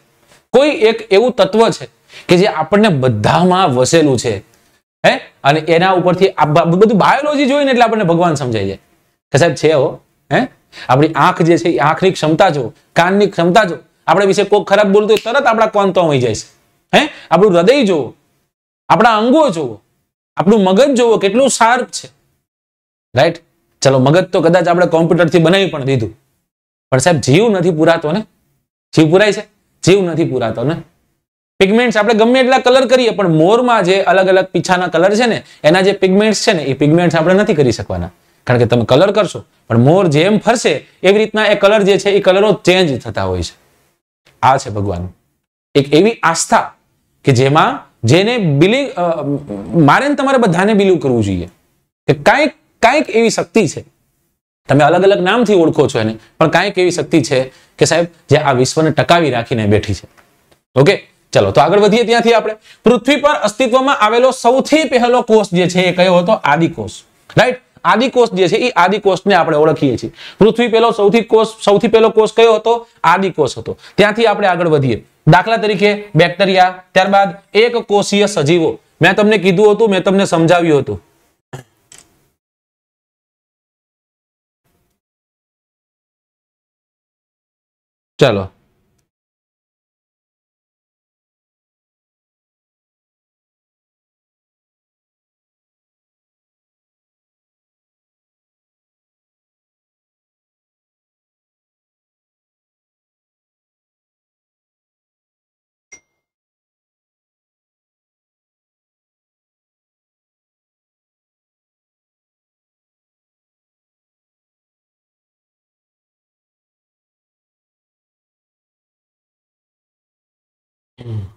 કોઈ એક એવું તત્વ છે કે જે આપણને બધામાં વસેલું છે હે અને એના ઉપરથી બધું બાયોલોજી જોઈને એટલે આપણને ભગવાન સમજાય છે કે સાહેબ છે હો હે આપણી આંખ જે છે એ આંખની ક્ષમતા જો કાનની ક્ષમતા જો આપણે વિશે કોઈ ખરાબ બોલતું હોય તરત આપણા કોન તો હોઈ જાય છે હે આપણું હૃદય જોવો આપણા અંગો જોવો આપણું મગજ જોવો કેટલું શાર્પ છે રાઈટ ચલો મગજ તો કદાચ આપણે કોમ્પ્યુટરથી બનાવી પણ દીધું પણ સાહેબ જીવ નથી પુરાતો ને જીવ પુરાય છે જીવ નથી પૂરાતો ને પિગમેન્ટ્સ આપણે ગમે એટલા કલર કરીએ પણ મોરમાં જે અલગ અલગ પીછાના કલર છે ને એના જે પિગમેન્ટ્સ છે ને એ પિગમેન્ટ આપણે નથી કરી શકવાના કારણ કે તમે કલર કરશો પણ મોર જેમ ફરશે એવી રીતના એ કલર જે છે એ કલરો ચેન્જ થતા હોય છે આ છે ભગવાન એક એવી આસ્થા કે જેમાં જેને બિલીવ મારે તમારે બધાને બિલીવ કરવું જોઈએ કે કાંઈક કાંઈક એવી શક્તિ છે તમે અલગ અલગ નામથી ઓળખો છો એને પણ કાંઈક એવી શક્તિ છે કે સાહેબ જે આ વિશ્વને ટકાવી રાખીને બેઠી છે ઓકે ચલો તો આગળ વધીએ ત્યાંથી આપણે પૃથ્વી પર અસ્તિત્વમાં આવેલો સૌથી પહેલો કોષ જે છે એ કયો હતો આદિકોષ રાઈટ આદિકોષ જે છે એ આદિકોષને આપણે ઓળખીએ છીએ પૃથ્વી પહેલો સૌથી કોષ સૌથી પહેલો કોષ કયો હતો આદિકોષ હતો ત્યાંથી આપણે આગળ વધીએ દાખલા તરીકે બેક્ટેરિયા ત્યારબાદ એક કોષીય સજીવો મેં તમને કીધું હતું મેં તમને સમજાવ્યું હતું 赛罗。Mm.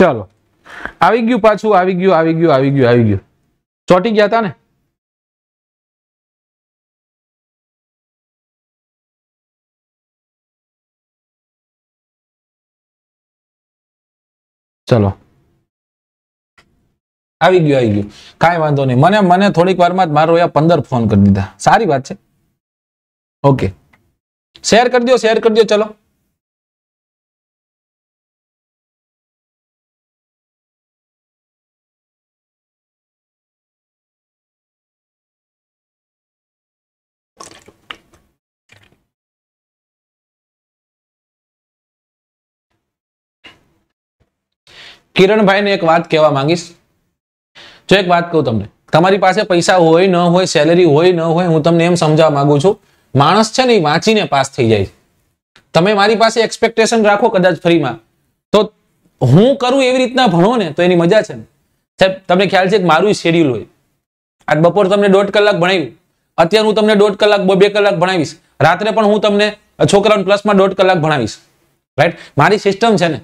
ચાલો આવી ગયું પાછું આવી ગયું આવી ગયું આવી ગયું આવી ગયું ચોટી ગયા હતા ને ચલો આવી ગયું આવી ગયું કાંઈ વાંધો નહીં મને મને થોડીક વારમાં જ મારો યાર પંદર ફોન કરી દીધા સારી વાત છે ઓકે શેર કરી દો શેર કરી દો ચલો કિરણભાઈને એક વાત કહેવા માંગીશ જો એક વાત કહું તમને તમારી પાસે પૈસા હોય ન હોય સેલરી હોય ન હોય હું તમને એમ સમજાવવા માંગુ છું માણસ છે ને એ વાંચીને પાસ થઈ જાય તમે મારી પાસે એક્સપેક્ટેશન રાખો કદાચ ફ્રીમાં તો હું કરું એવી રીતના ભણો ને તો એની મજા છે ને સાહેબ તમને ખ્યાલ છે કે મારું શેડ્યુલ હોય આજ બપોર તમને દોઢ કલાક ભણાવ્યું અત્યારે હું તમને દોઢ કલાક બે કલાક ભણાવીશ રાત્રે પણ હું તમને છોકરાઓને પ્લસમાં દોઢ કલાક ભણાવીશ રાઈટ મારી સિસ્ટમ છે ને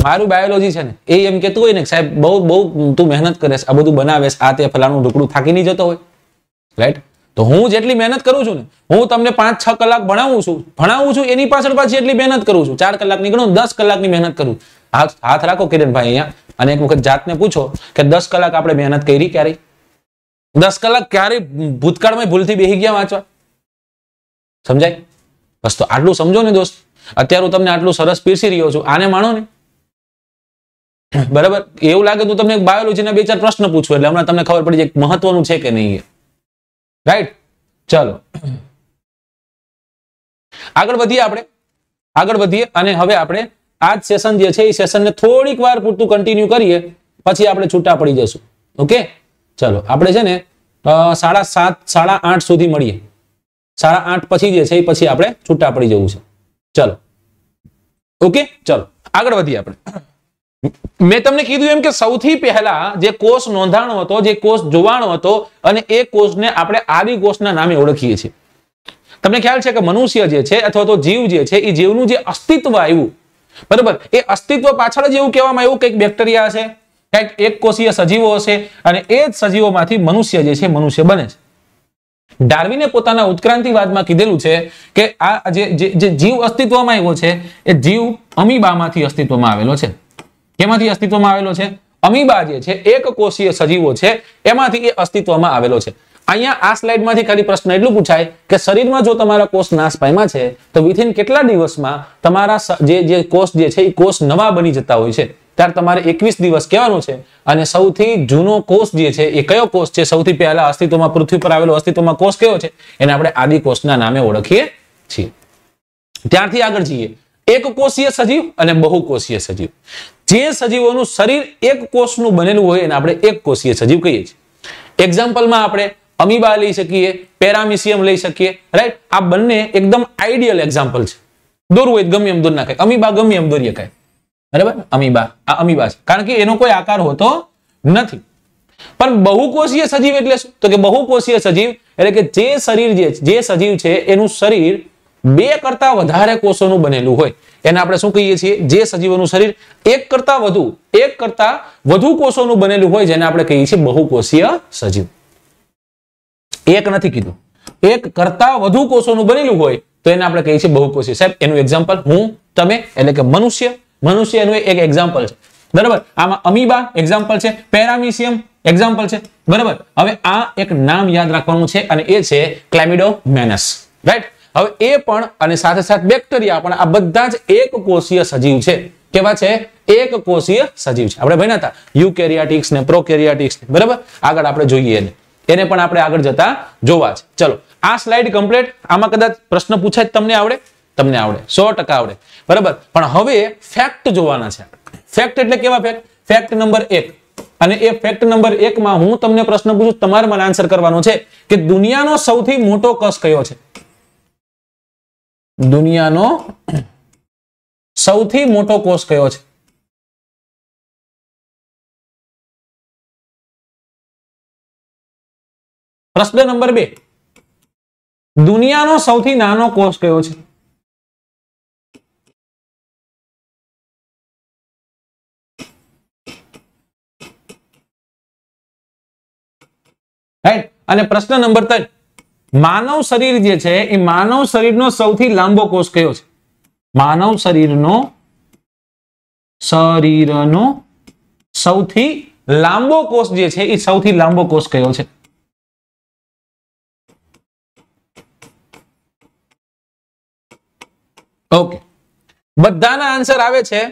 મારું બાયોલોજી છે ને એ એમ કેતું હોય ને સાહેબ બહુ બહુ તું મહેનત કરે આ બધું બનાવેશ આ તે ફલાણું ઢુકડું થાકી નહીં જતો હોય રાઈટ તો હું જેટલી મહેનત કરું છું ને હું તમને પાંચ છ કલાક ભણાવું છું ભણાવું છું એની પાછળ પાછી એટલી મહેનત કરું છું ચાર કલાક નીકળો દસ કલાકની મહેનત કરું હાથ હાથ રાખો કિરણભાઈ અહીંયા અને એક વખત જાતને પૂછો કે દસ કલાક આપણે મહેનત કરી ક્યારે દસ કલાક ક્યારે ભૂતકાળમાં ભૂલથી બેસી ગયા વાંચવા સમજાય બસ તો આટલું સમજો ને દોસ્ત અત્યારે હું તમને આટલું સરસ પીરસી રહ્યો છું આને માણો ને [LAUGHS] બરાબર એવું લાગે તો તમને બાયોલોજીના બે ચાર પ્રશ્ન પૂછું એટલે હમણાં તમને ખબર પડી જાય મહત્વનું છે કે નહીં રાઈટ ચાલો આગળ વધીએ આપણે આગળ વધીએ અને હવે આપણે આ જ સેશન જે છે એ સેશનને થોડીક વાર પૂરતું કન્ટિન્યુ કરીએ પછી આપણે છૂટા પડી જશું ઓકે ચાલો આપણે છે ને સાડા સાત સાડા આઠ સુધી મળીએ સાડા આઠ પછી જે છે એ પછી આપણે છૂટા પડી જવું છે ચાલો ઓકે ચાલો આગળ વધીએ આપણે મેં તમને કીધું એમ કે સૌથી પહેલા જે કોષ નોંધાણો હતો જે કોષ જોવાણો હતો અને એ કોષને આપણે આદિ કોષના નામે ઓળખીએ છીએ તમને ખ્યાલ છે કે મનુષ્ય જે છે અથવા તો જીવ જે છે એ જીવનું જે અસ્તિત્વ આવ્યું બરોબર એ અસ્તિત્વ પાછળ જ એવું કહેવામાં આવ્યું કંઈક બેક્ટેરિયા હશે કંઈક એક કોષીય સજીવો હશે અને એ જ સજીવોમાંથી મનુષ્ય જે છે મનુષ્ય બને છે ડાર્વિને પોતાના ઉત્ક્રાંતિવાદમાં કીધેલું છે કે આ જે જીવ અસ્તિત્વમાં આવ્યો છે એ જીવ અમીબામાંથી અસ્તિત્વમાં આવેલો છે કેમાંથી અસ્તિત્વમાં આવેલો છે અમીબા જે છે એક કોષીય સજીવો છે એમાંથી એ અસ્તિત્વમાં આવેલો છે અહીંયા આ સ્લાઇડમાંથી ખાલી પ્રશ્ન એટલું પૂછાય કે શરીરમાં જો તમારા કોષ નાશ પામ્યા છે તો વિથિન કેટલા દિવસમાં તમારા જે કોષ જે છે એ કોષ નવા બની જતા હોય છે ત્યારે તમારે એકવીસ દિવસ કહેવાનો છે અને સૌથી જૂનો કોષ જે છે એ કયો કોષ છે સૌથી પહેલા અસ્તિત્વમાં પૃથ્વી પર આવેલો અસ્તિત્વમાં કોષ કયો છે એને આપણે આદિ કોષના નામે ઓળખીએ છીએ ત્યારથી આગળ જઈએ એક કોષીય સજીવ અને બહુ કોષીય સજીવ જે સજીવોનું શરીર એક કોષનું બનેલું હોય એને આપણે એક કોષીય સજીવ કહીએ છીએ એક્ઝામ્પલમાં આપણે અમીબા લઈ શકીએ પેરામિસિયમ લઈ શકીએ રાઈટ આ બંને એકદમ આઈડિયલ એક્ઝામ્પલ છે દોરવું હોય ગમે એમ દોર નાખે અમીબા ગમે એમ દોરીએ કાંઈ બરાબર અમીબા આ અમીબા છે કારણ કે એનો કોઈ આકાર હોતો નથી પણ બહુકોષીય સજીવ એટલે શું તો કે બહુકોષીય સજીવ એટલે કે જે શરીર જે જે સજીવ છે એનું શરીર બે કરતા વધારે કોષોનું બનેલું હોય એને આપણે શું કહીએ છીએ જે સજીવોનું શરીર એક કરતા વધુ એક કરતા વધુ કોષોનું બનેલું હોય જેને આપણે કહીએ છીએ બહુકોષીય સજીવ એક નથી કીધું એક કરતા વધુ કોષોનું બનેલું હોય તો એને આપણે કહીએ છીએ બહુકોષીય સાહેબ એનું એક્ઝામ્પલ હું તમે એટલે કે મનુષ્ય મનુષ્ય એનું એક એક્ઝામ્પલ છે બરાબર આમાં અમીબા એક્ઝામ્પલ છે પેરામિશિયમ એક્ઝામ્પલ છે બરાબર હવે આ એક નામ યાદ રાખવાનું છે અને એ છે ક્લેમિડોમેનસ રાઈટ હવે એ પણ અને સાથે સાથે બેક્ટેરિયા પણ આ બધા જ એક કોષીય સજીવ છે કેવા છે એક કોષીય સજીવ છે આપણે ભણ્યા હતા યુકેરિયાટિક્સ ને પ્રોકેરિયાટિક્સ બરાબર આગળ આપણે જોઈએ એને પણ આપણે આગળ જતા જોવા છે ચલો આ સ્લાઇડ કમ્પ્લીટ આમાં કદાચ પ્રશ્ન પૂછાય તમને આવડે તમને આવડે સો ટકા આવડે બરાબર પણ હવે ફેક્ટ જોવાના છે ફેક્ટ એટલે કેવા ફેક્ટ ફેક્ટ નંબર એક અને એ ફેક્ટ નંબર એકમાં હું તમને પ્રશ્ન પૂછું તમારે મને આન્સર કરવાનો છે કે દુનિયાનો સૌથી મોટો કસ કયો છે દુનિયાનો સૌથી મોટો કોષ કયો છે પ્રશ્ન નંબર બે દુનિયાનો સૌથી નાનો કોષ કયો છે રાઈટ અને પ્રશ્ન નંબર ત્રણ માનવ શરીર જે છે એ માનવ શરીરનો સૌથી લાંબો કોષ કયો છે માનવ શરીરનો શરીરનો સૌથી લાંબો કોષ જે છે એ સૌથી લાંબો કોષ કયો છે ઓકે બધાના આન્સર આવે છે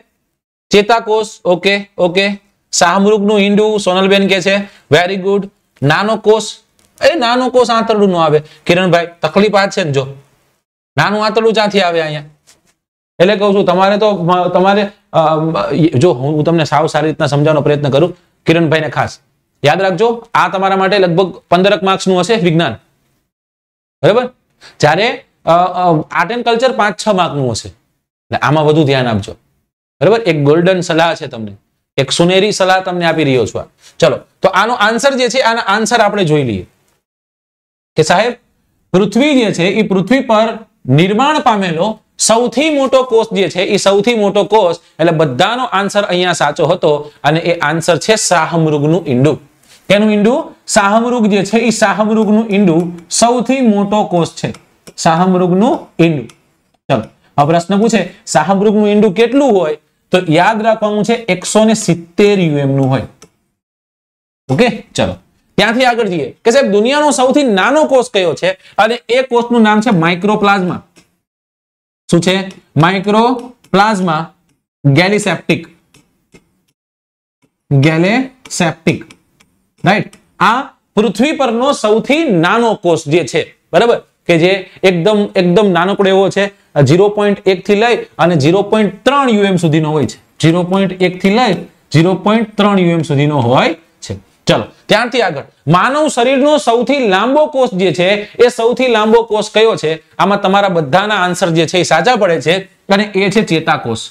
ચેતાકોષ ઓકે ઓકે નું ઈંડું સોનલબેન કે છે વેરી ગુડ નાનો કોષ એ નાનું કોષ આંતરડું આવે કિરણભાઈ તકલીફ આ છે ને જો નાનું આંતરડું ક્યાંથી આવે અહીંયા એટલે કહું છું તમારે તો તમારે જો હું તમને સાવ સારી રીતના સમજાવવાનો પ્રયત્ન કરું કિરણભાઈને ખાસ યાદ રાખજો આ તમારા માટે લગભગ પંદરક માર્ક્સનું હશે વિજ્ઞાન બરાબર જ્યારે આર્ટ એન્ડ કલ્ચર પાંચ છ માર્કનું હશે આમાં વધુ ધ્યાન આપજો બરાબર એક ગોલ્ડન સલાહ છે તમને એક સુનેરી સલાહ તમને આપી રહ્યો છું આ ચલો તો આનો આન્સર જે છે આના આન્સર આપણે જોઈ લઈએ કે સાહેબ પૃથ્વી જે છે એ પૃથ્વી પર નિર્માણ પામેલો સૌથી મોટો કોષ જે છે એ સૌથી મોટો કોષ એટલે બધાનો આન્સર અહીંયા સાચો હતો અને એ આન્સર છે સાહમૃગનું ઈંડું તેનું ઈંડું સાહમૃગ જે છે એ શાહમૃગનું ઈંડું સૌથી મોટો કોષ છે શાહમૃગનું ઈંડું ચલો હવે પ્રશ્ન પૂછે શાહમૃગનું ઈંડું કેટલું હોય તો યાદ રાખવાનું છે એકસો ને સિત્તેર યુએમ નું હોય ઓકે ચલો ત્યાંથી આગળ જઈએ કે સાહેબ દુનિયાનો સૌથી નાનો કોષ કયો છે અને એ કોષનું નામ છે માઇક્રોપ્લાઝમા શું છે માઇક્રોપ્લાઝમા ગેલિસેપ્ટિક ગેલેસેપ્ટિક રાઈટ આ પૃથ્વી પરનો સૌથી નાનો કોષ જે છે બરાબર કે જે એકદમ એકદમ નાનકડો એવો છે ઝીરો પોઈન્ટ એક થી લઈ અને ઝીરો પોઈન્ટ ત્રણ યુએમ સુધીનો હોય છે ઝીરો પોઈન્ટ એક થી લઈ ઝીરો પોઈન્ટ ત્રણ યુએમ સુધીનો હોય ચલો ત્યારથી આગળ માનવ શરીરનો સૌથી લાંબો કોષ જે છે એ સૌથી લાંબો કોષ કયો છે આમાં તમારા બધાના આન્સર જે છે એ સાચા પડે છે અને એ છે ચેતાકોષ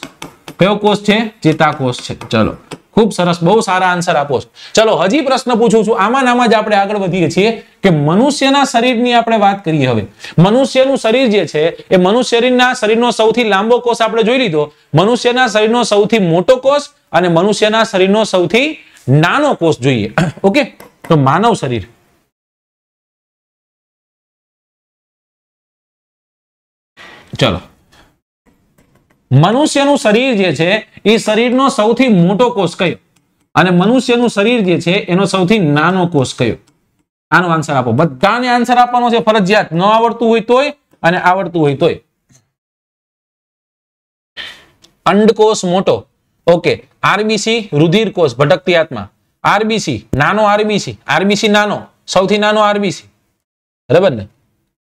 કયો કોષ છે ચેતાકોષ છે ચલો ખૂબ સરસ બહુ સારા આન્સર આપો ચલો હજી પ્રશ્ન પૂછું છું આમાં નામાં જ આપણે આગળ વધીએ છીએ કે મનુષ્યના શરીરની આપણે વાત કરીએ હવે મનુષ્યનું શરીર જે છે એ મનુષ્ય શરીરનો સૌથી લાંબો કોષ આપણે જોઈ લીધો મનુષ્યના શરીરનો સૌથી મોટો કોષ અને મનુષ્યના શરીરનો સૌથી નાનો કોષ જોઈએ [CLEARS THROAT] ઓકે તો માનવ શરીર ચલો મનુષ્યનું શરીર જે છે એ શરીરનો સૌથી મોટો કોષ કયો અને મનુષ્યનું શરીર જે છે એનો સૌથી નાનો કોષ કયો આનો આન્સર આપો બધાને આન્સર આપવાનો છે ફરજિયાત ન આવડતું હોય તોય અને આવડતું હોય તોય અંડકોષ મોટો ઓકે આરબીસી રુધિર કોષ ભટકતી આત્મા આરબીસી નાનો આરબીસી આરબીસી નાનો સૌથી નાનો આરબીસી બરાબર ને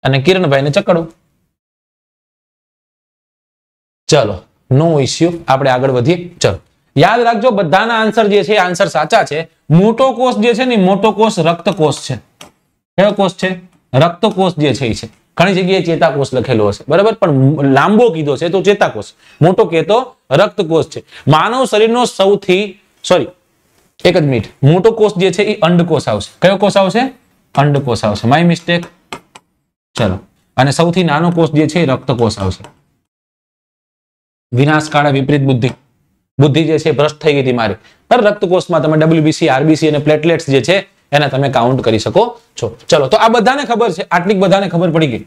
અને કિરણભાઈ ને ચકડો ચલો નો ઇસ્યુ આપણે આગળ વધીએ ચલો યાદ રાખજો બધાના આન્સર જે છે આન્સર સાચા છે મોટો કોષ જે છે ને મોટો કોષ રક્ત કોષ છે કયો કોષ છે રક્તકોષ જે છે એ છે ઘણી જગ્યાએ ચેતાકોષ લખેલો હશે બરાબર પણ લાંબો કીધો છે તો ચેતાકોષ મોટો કહેતો રક્તકોષ છે માનવ શરીરનો સૌથી સોરી એક જ મિનિટ મોટો કોષ જે છે એ અંડકોષ આવશે કયો કોષ આવશે અંડકોષ આવશે માય મિસ્ટેક ચલો અને સૌથી નાનો કોષ જે છે એ રક્તકોષ આવશે વિનાશકાળા વિપરીત બુદ્ધિ બુદ્ધિ જે છે ભ્રષ્ટ થઈ ગઈ હતી મારી રક્તકોષમાં તમે ડબલ્યુબીસી આરબીસી અને પ્લેટલેટ્સ જે છે એને તમે કાઉન્ટ કરી શકો છો ચલો તો આ બધાને ખબર છે આટલી બધાને ખબર પડી ગઈ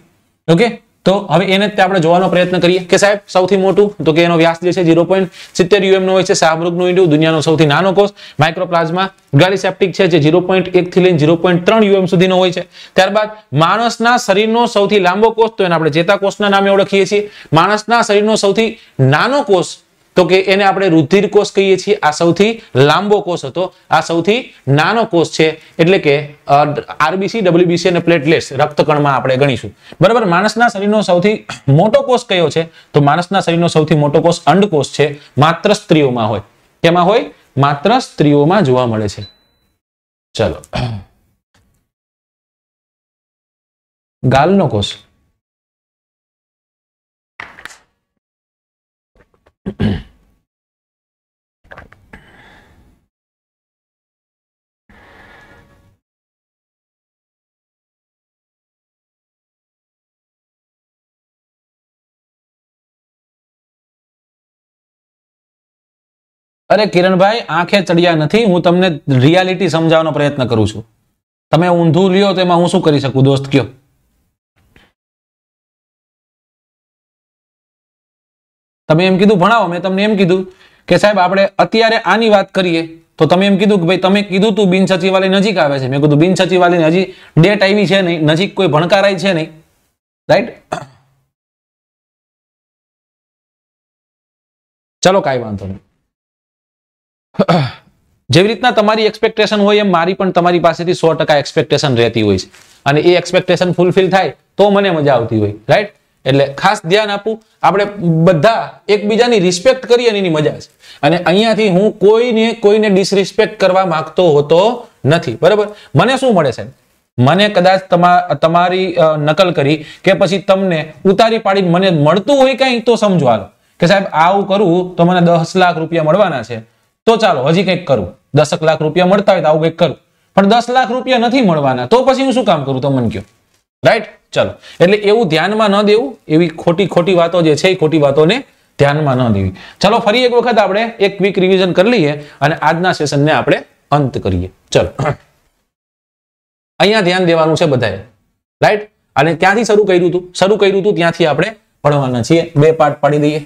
ઓકે તો હવે એને આપણે જોવાનો પ્રયત્ન કરીએ કે સાહેબ સૌથી મોટું તો કે એનો વ્યાસ જે છે ઝીરો પોઈન્ટ સિત્તેર યુએમનો હોય છે શાહમૃગનું ઇન્ડિયું દુનિયાનો સૌથી નાનો કોષ માઇક્રોપ્લાઝમા ગાલિસેપ્ટિક છે જે ઝીરો પોઈન્ટ એકથી લઈને ઝીરો પોઈન્ટ ત્રણ યુએમ સુધીનો હોય છે ત્યારબાદ માણસના શરીરનો સૌથી લાંબો કોષ તો એને આપણે કોષના નામે ઓળખીએ છીએ માણસના શરીરનો સૌથી નાનો કોષ તો કે એને આપણે રુધિર કોષ કહીએ છીએ આ સૌથી લાંબો કોષ હતો આ સૌથી નાનો કોષ છે એટલે કે આરબીસી ડબલ્યુબીસી અને પ્લેટલેટ્સ રક્તકણમાં આપણે ગણીશું બરાબર માણસના શરીરનો સૌથી મોટો કોષ કયો છે તો માણસના શરીરનો સૌથી મોટો કોષ અંડકોષ છે માત્ર સ્ત્રીઓમાં હોય કેમાં હોય માત્ર સ્ત્રીઓમાં જોવા મળે છે ચલો [CLEARS THROAT] ગાલનો કોષ અરે કિરણભાઈ આંખે ચડ્યા નથી હું તમને રિયાલિટી સમજાવવાનો પ્રયત્ન કરું છું તમે ઊંધું લ્યો તો એમાં હું શું કરી શકું દોસ્ત કયો તમે એમ કીધું ભણાવો મેં તમને એમ કીધું કે સાહેબ આપણે અત્યારે આની વાત કરીએ તો તમે એમ કીધું કે ભાઈ તમે કીધું તું બિન સચિવાલય નજીક આવે છે મેં કીધું બિન સચિવાલયની હજી ડેટ આવી છે નહીં નજીક કોઈ ભણકારાય છે નહીં રાઈટ ચલો કાંઈ વાંધો નહીં જેવી રીતના તમારી એક્સપેક્ટેશન હોય એમ મારી પણ તમારી પાસેથી સો ટકા એક્સપેક્ટેશન રહેતી હોય છે અને એ એક્સપેક્ટેશન ફૂલફિલ થાય તો મને મજા આવતી હોય રાઈટ એટલે ખાસ ધ્યાન આપું આપણે બધા એકબીજાની રિસ્પેક્ટ કરીએ એની મજા છે અને અહીંયાથી હું કોઈને કોઈને ડિસરિસ્પેક્ટ કરવા માંગતો હોતો નથી બરાબર મને શું મળે છે મને કદાચ તમારી નકલ કરી કે પછી તમને ઉતારી પાડીને મને મળતું હોય કંઈ તો સમજો કે સાહેબ આવું કરું તો મને દસ લાખ રૂપિયા મળવાના છે તો ચાલો હજી કંઈક કરું દસક લાખ રૂપિયા મળતા હોય તો આવું કંઈક કરું પણ દસ લાખ રૂપિયા નથી મળવાના તો પછી હું શું કામ કરું તમે મને કહો રાઈટ ચલો એટલે એવું ધ્યાનમાં ન દેવું એવી ખોટી ખોટી વાતો જે છે એ ખોટી વાતોને ધ્યાનમાં ન દેવી ચલો ફરી એક વખત આપણે એક વીક રિવિઝન કરી લઈએ અને આજના સેશનને આપણે અંત કરીએ ચલો અહીંયા ધ્યાન દેવાનું છે બધાએ રાઈટ અને ત્યાંથી શરૂ કર્યું હતું શરૂ કર્યું હતું ત્યાંથી આપણે ભણવાના છીએ બે પાર્ટ પાડી દઈએ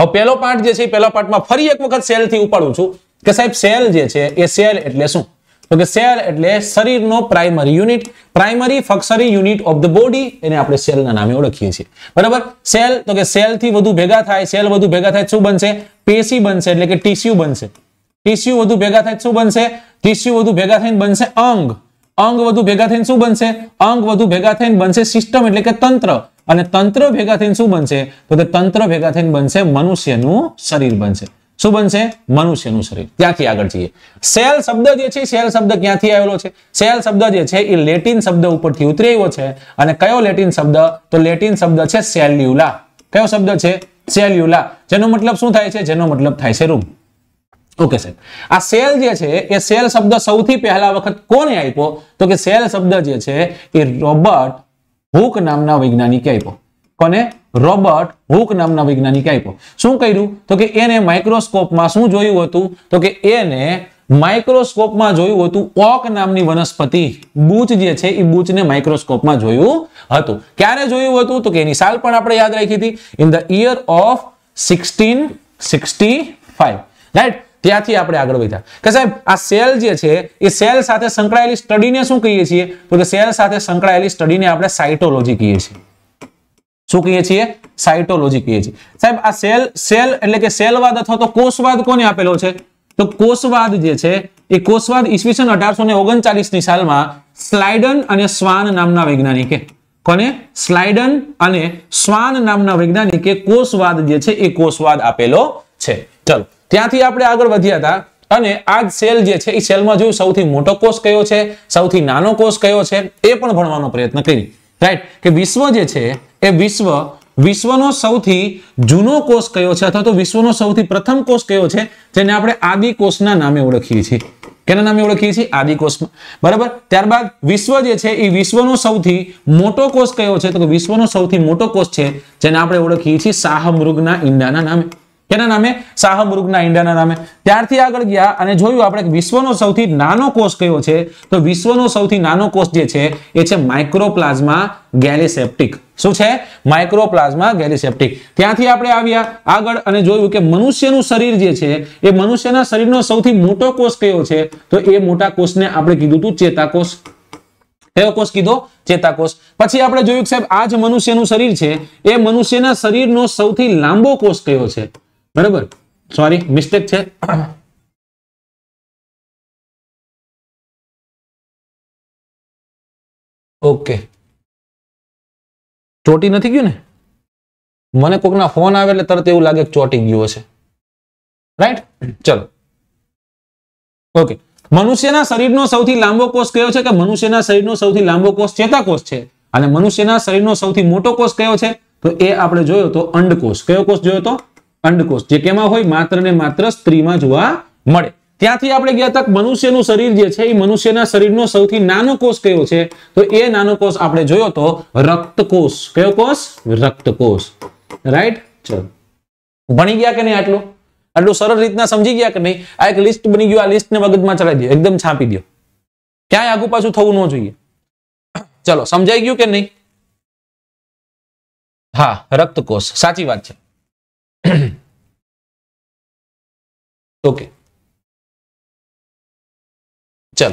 હવે પહેલો પાર્ટ જે છે પહેલા પાર્ટમાં ફરી એક વખત સેલથી ઉપાડું છું કે સાહેબ સેલ જે છે એ સેલ એટલે શું તો કે સેલ એટલે શરીરનો પ્રાઇમરી યુનિટ પ્રાઇમરી ફક્સરી યુનિટ ઓફ ધ બોડી એને આપણે સેલના નામે ઓળખીએ છીએ બરાબર સેલ તો કે સેલથી વધુ ભેગા થાય સેલ વધુ ભેગા થાય શું બનશે પેશી બનશે એટલે કે ટીસ્યુ બનશે ટીસ્યુ વધુ ભેગા થાય શું બનશે ટીસ્યુ વધુ ભેગા થઈને બનશે અંગ અંગ વધુ ભેગા થઈને શું બનશે અંગ વધુ ભેગા થઈને બનશે સિસ્ટમ એટલે કે તંત્ર અને તંત્ર ભેગા થઈને શું બનશે તો કે તંત્ર ભેગા થઈને બનશે મનુષ્યનું શરીર બનશે શું બનશે મનુષ્યનું શરીર ત્યાંથી આગળ જઈએ સેલ શબ્દ જે છે સેલ શબ્દ ક્યાંથી આવેલો છે સેલ શબ્દ જે છે એ લેટિન શબ્દ ઉપરથી ઉતરી આવ્યો છે અને કયો લેટિન શબ્દ તો લેટિન શબ્દ છે સેલ્યુલા કયો શબ્દ છે સેલ્યુલા જેનો મતલબ શું થાય છે જેનો મતલબ થાય છે રૂમ ઓકે સર આ સેલ જે છે એ સેલ શબ્દ સૌથી પહેલા વખત કોને આપ્યો તો કે સેલ શબ્દ જે છે એ રોબર્ટ હુક નામના વૈજ્ઞાનિકે આપ્યો કોને રોબર્ટ હુક નામના વૈજ્ઞાનિક આપ્યો શું કર્યું તો કે એને માઇક્રોસ્કોપમાં શું જોયું હતું તો કે એને માઇક્રોસ્કોપમાં જોયું હતું ઓક નામની વનસ્પતિ બૂચ જે છે એ બૂચને માઇક્રોસ્કોપમાં જોયું હતું ક્યારે જોયું હતું તો કે એની સાલ પણ આપણે યાદ રાખી હતી in the year of sixteen sixty five right ત્યાંથી આપણે આગળ વધ્યા કે સાહેબ આ સેલ જે છે એ સેલ સાથે સંકળાયેલી સ્ટડીને શું કહીએ છીએ તો કે સેલ સાથે સંકળાયેલી સ્ટડીને આપણે સાયટોલોજી કહીએ છીએ શું કહીએ છીએ સાયટોલોજી કહીએ છીએ સાહેબ આ સેલ સેલ એટલે કે સેલવાદ અથવા તો કોષવાદ કોને આપેલો છે તો કોષવાદ જે છે એ કોષવાદ ઈસવીસન અઢારસો ને ઓગણચાલીસ ની સાલમાં સ્લાઇડન અને સ્વાન નામના વૈજ્ઞાનિકે કોને સ્લાઇડન અને સ્વાન નામના વૈજ્ઞાનિકે કોષવાદ જે છે એ કોષવાદ આપેલો છે ચલો ત્યાંથી આપણે આગળ વધ્યા હતા અને આ સેલ જે છે એ સેલમાં જોયું સૌથી મોટો કોષ કયો છે સૌથી નાનો કોષ કયો છે એ પણ ભણવાનો પ્રયત્ન કરીએ રાઈટ કે વિશ્વ જે છે એ વિશ્વ વિશ્વનો સૌથી જૂનો કોષ કયો છે અથવા તો વિશ્વનો સૌથી પ્રથમ કોષ કયો છે જેને આપણે આદિ કોષના નામે ઓળખીએ છીએ કેના નામે ઓળખીએ છીએ આદિ કોષમાં બરાબર ત્યારબાદ વિશ્વ જે છે એ વિશ્વનો સૌથી મોટો કોષ કયો છે તો વિશ્વનો સૌથી મોટો કોષ છે જેને આપણે ઓળખીએ છીએ શાહમૃગના ઈંડાના નામે કેના નામે શાહમૃગના ઈંડાના નામે ત્યારથી આગળ ગયા અને જોયું આપણે વિશ્વનો સૌથી નાનો કોષ કયો છે તો વિશ્વનો સૌથી નાનો કોષ જે છે એ છે માઇક્રોપ્લાઝમા ગેલિસેપ્ટિક શું છે માઇક્રોપ્લાઝમા ગેલિસેપ્ટિક ત્યાંથી આપણે આવ્યા આગળ અને જોયું કે મનુષ્યનું શરીર જે છે એ મનુષ્યના શરીરનો સૌથી મોટો કોષ કયો છે તો એ મોટા કોષને આપણે કીધું હતું ચેતાકોષ કયો કોષ કીધો ચેતાકોષ પછી આપણે જોયું કે સાહેબ આ જ મનુષ્યનું શરીર છે એ મનુષ્યના શરીરનો સૌથી લાંબો કોષ કયો છે બરાબર સોરી મિસ્ટેક છે ઓકે ચોટી નથી ગયું ને મને કોકના ફોન આવે એટલે તરત એવું લાગે કે ચોટી ગયું હશે રાઈટ ચલો ઓકે મનુષ્યના શરીરનો સૌથી લાંબો કોષ કયો છે કે મનુષ્યના શરીરનો સૌથી લાંબો કોષ ચેતાકોષ છે અને મનુષ્યના શરીરનો સૌથી મોટો કોષ કયો છે તો એ આપણે જોયો તો અંડકોષ કયો કોષ જોયો તો અંડકોષ જે કેમાં હોય માત્ર ને માત્ર સ્ત્રીમાં જોવા મળે ત્યાંથી આપણે ગયા તક મનુષ્યનું શરીર જે છે એ મનુષ્યના શરીરનો સૌથી નાનો કોષ કયો છે તો એ નાનો કોષ આપણે જોયો તો રક્તકોષ કયો કોષ રક્તકોષ રાઈટ ચલો ભણી ગયા કે નહીં આટલું આટલું સરળ રીતના સમજી ગયા કે નહીં આ એક લિસ્ટ બની ગયું આ લિસ્ટને મગજમાં ચડાવી દો એકદમ છાપી દો ક્યાંય આગુ પાછું થવું ન જોઈએ ચલો સમજાઈ ગયું કે નહીં હા રક્તકોષ સાચી વાત છે ઓકે [COUGHS] ચલો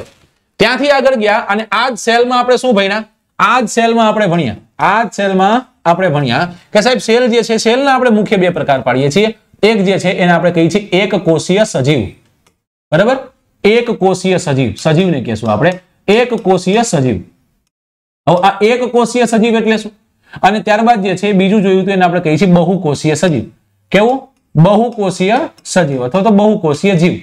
ત્યાંથી આગળ ગયા અને આ જ સેલમાં આપણે શું ભણ્યા આ જ સેલમાં આપણે ભણ્યા આ જ સેલમાં આપણે ભણ્યા કે સાહેબ સેલ જે છે સેલના આપણે મુખ્ય બે પ્રકાર પાડીએ છીએ એક જે છે એને આપણે કહીએ છીએ એક કોષીય સજીવ બરાબર એક કોષીય સજીવ સજીવને કહેશું આપણે એક કોષીય સજીવ હવે આ એક કોષીય સજીવ એટલે શું અને ત્યારબાદ જે છે બીજું જોયું તો એને આપણે કહીએ છીએ બહુ બહુકોષીય સજીવ કેવું બહુકોષીય સજીવ અથવા તો બહુકોષીય જીવ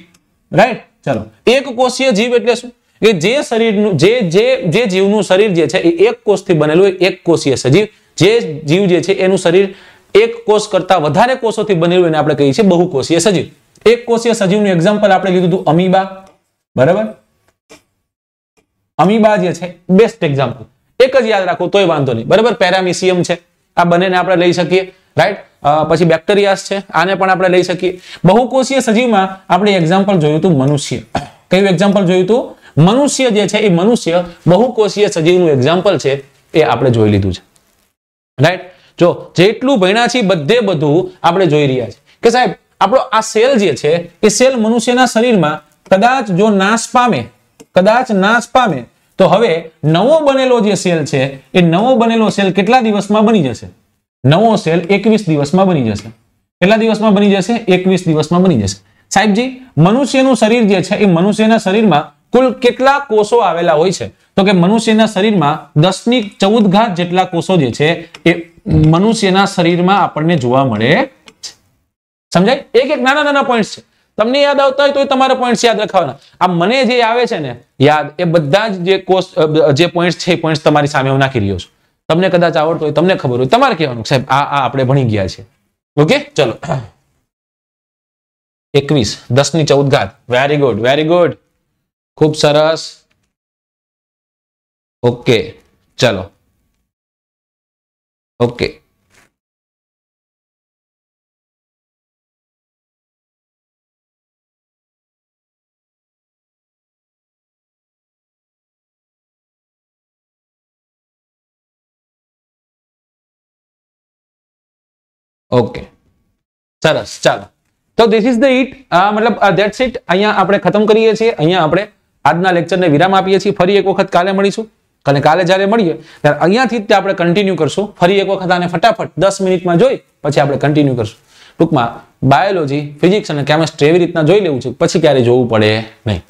રાઈટ ચલો એક કોષીય જીવ એટલે શું કે જે શરીરનું જે જે જે જીવનું શરીર જે છે એ એક કોષથી બનેલું હોય એક કોષીય સજીવ જે જીવ જે છે એનું શરીર એક કોષ કરતા વધારે કોષોથી બનેલું એને આપણે કહીએ છીએ બહુકોષીય સજીવ એક કોષીય સજીવનું એક્ઝામ્પલ આપણે કીધું હતું અમીબા બરાબર અમીબા જે છે બેસ્ટ એક્ઝામ્પલ એક જ યાદ રાખો તોય વાંધો નહીં બરાબર પેરામિસિયમ છે આ બંનેને આપણે લઈ શકીએ રાઈટ પછી બેક્ટેરિયાસ છે આને પણ આપણે લઈ શકીએ બહુકોષીય સજીવમાં આપણે એક્ઝામ્પલ જોયું હતું મનુષ્ય કયું એક્ઝામ્પલ જોયું હતું મનુષ્ય જે છે એ મનુષ્ય બહુકોષીય સજીવનું એક્ઝામ્પલ છે એ આપણે જોઈ લીધું છે રાઈટ જો જેટલું ભણ્યા છે બધે બધું આપણે જોઈ રહ્યા છે કે સાહેબ આપણો આ સેલ જે છે એ સેલ મનુષ્યના શરીરમાં કદાચ જો નાશ પામે કદાચ નાશ પામે તો હવે નવો બનેલો જે સેલ છે એ નવો બનેલો સેલ કેટલા દિવસમાં બની જશે નવો સેલ એકવીસ દિવસમાં બની જશે કેટલા દિવસમાં બની જશે એકવીસ દિવસમાં બની જશે સાહેબજી મનુષ્યનું શરીર જે છે એ મનુષ્યના શરીરમાં કુલ કેટલા કોષો આવેલા હોય છે તો કે મનુષ્યના શરીરમાં દસની ચૌદ ઘાત જેટલા કોષો જે છે એ મનુષ્યના શરીરમાં આપણને જોવા મળે છે સમજાય એક એક નાના નાના પોઈન્ટ છે તમને યાદ આવતા હોય તો તમારા પોઈન્ટ્સ યાદ રખાવાના આ મને જે આવે છે ને યાદ એ બધા જ જે કોષ જે પોઈન્ટ છે એ પોઈન્ટ તમારી સામે હું નાખી રહ્યો છું તમને કદાચ આવડતું હોય તમને ખબર હોય તમારે કહેવાનું સાહેબ આ આ આપણે ભણી ગયા છે ઓકે ચલો એકવીસ દસ ની ચૌદ ઘાત વેરી ગુડ વેરી ગુડ ખૂબ સરસ ઓકે ચલો ઓકે ઓકે સરસ ચાલો તો ધીસ ઇઝ ધ ઇટ મતલબ ધેટ્સ ઇટ અહીંયા આપણે ખતમ કરીએ છીએ અહીંયા આપણે આજના લેક્ચરને વિરામ આપીએ છીએ ફરી એક વખત કાલે મળીશું અને કાલે જ્યારે મળીએ ત્યારે અહીંયાથી જ આપણે કન્ટિન્યુ કરશું ફરી એક વખત આને ફટાફટ દસ મિનિટમાં જોઈ પછી આપણે કન્ટિન્યુ કરશું ટૂંકમાં બાયોલોજી ફિઝિક્સ અને કેમેસ્ટ્રી એવી રીતના જોઈ લેવું છે પછી ક્યારે જોવું પડે નહીં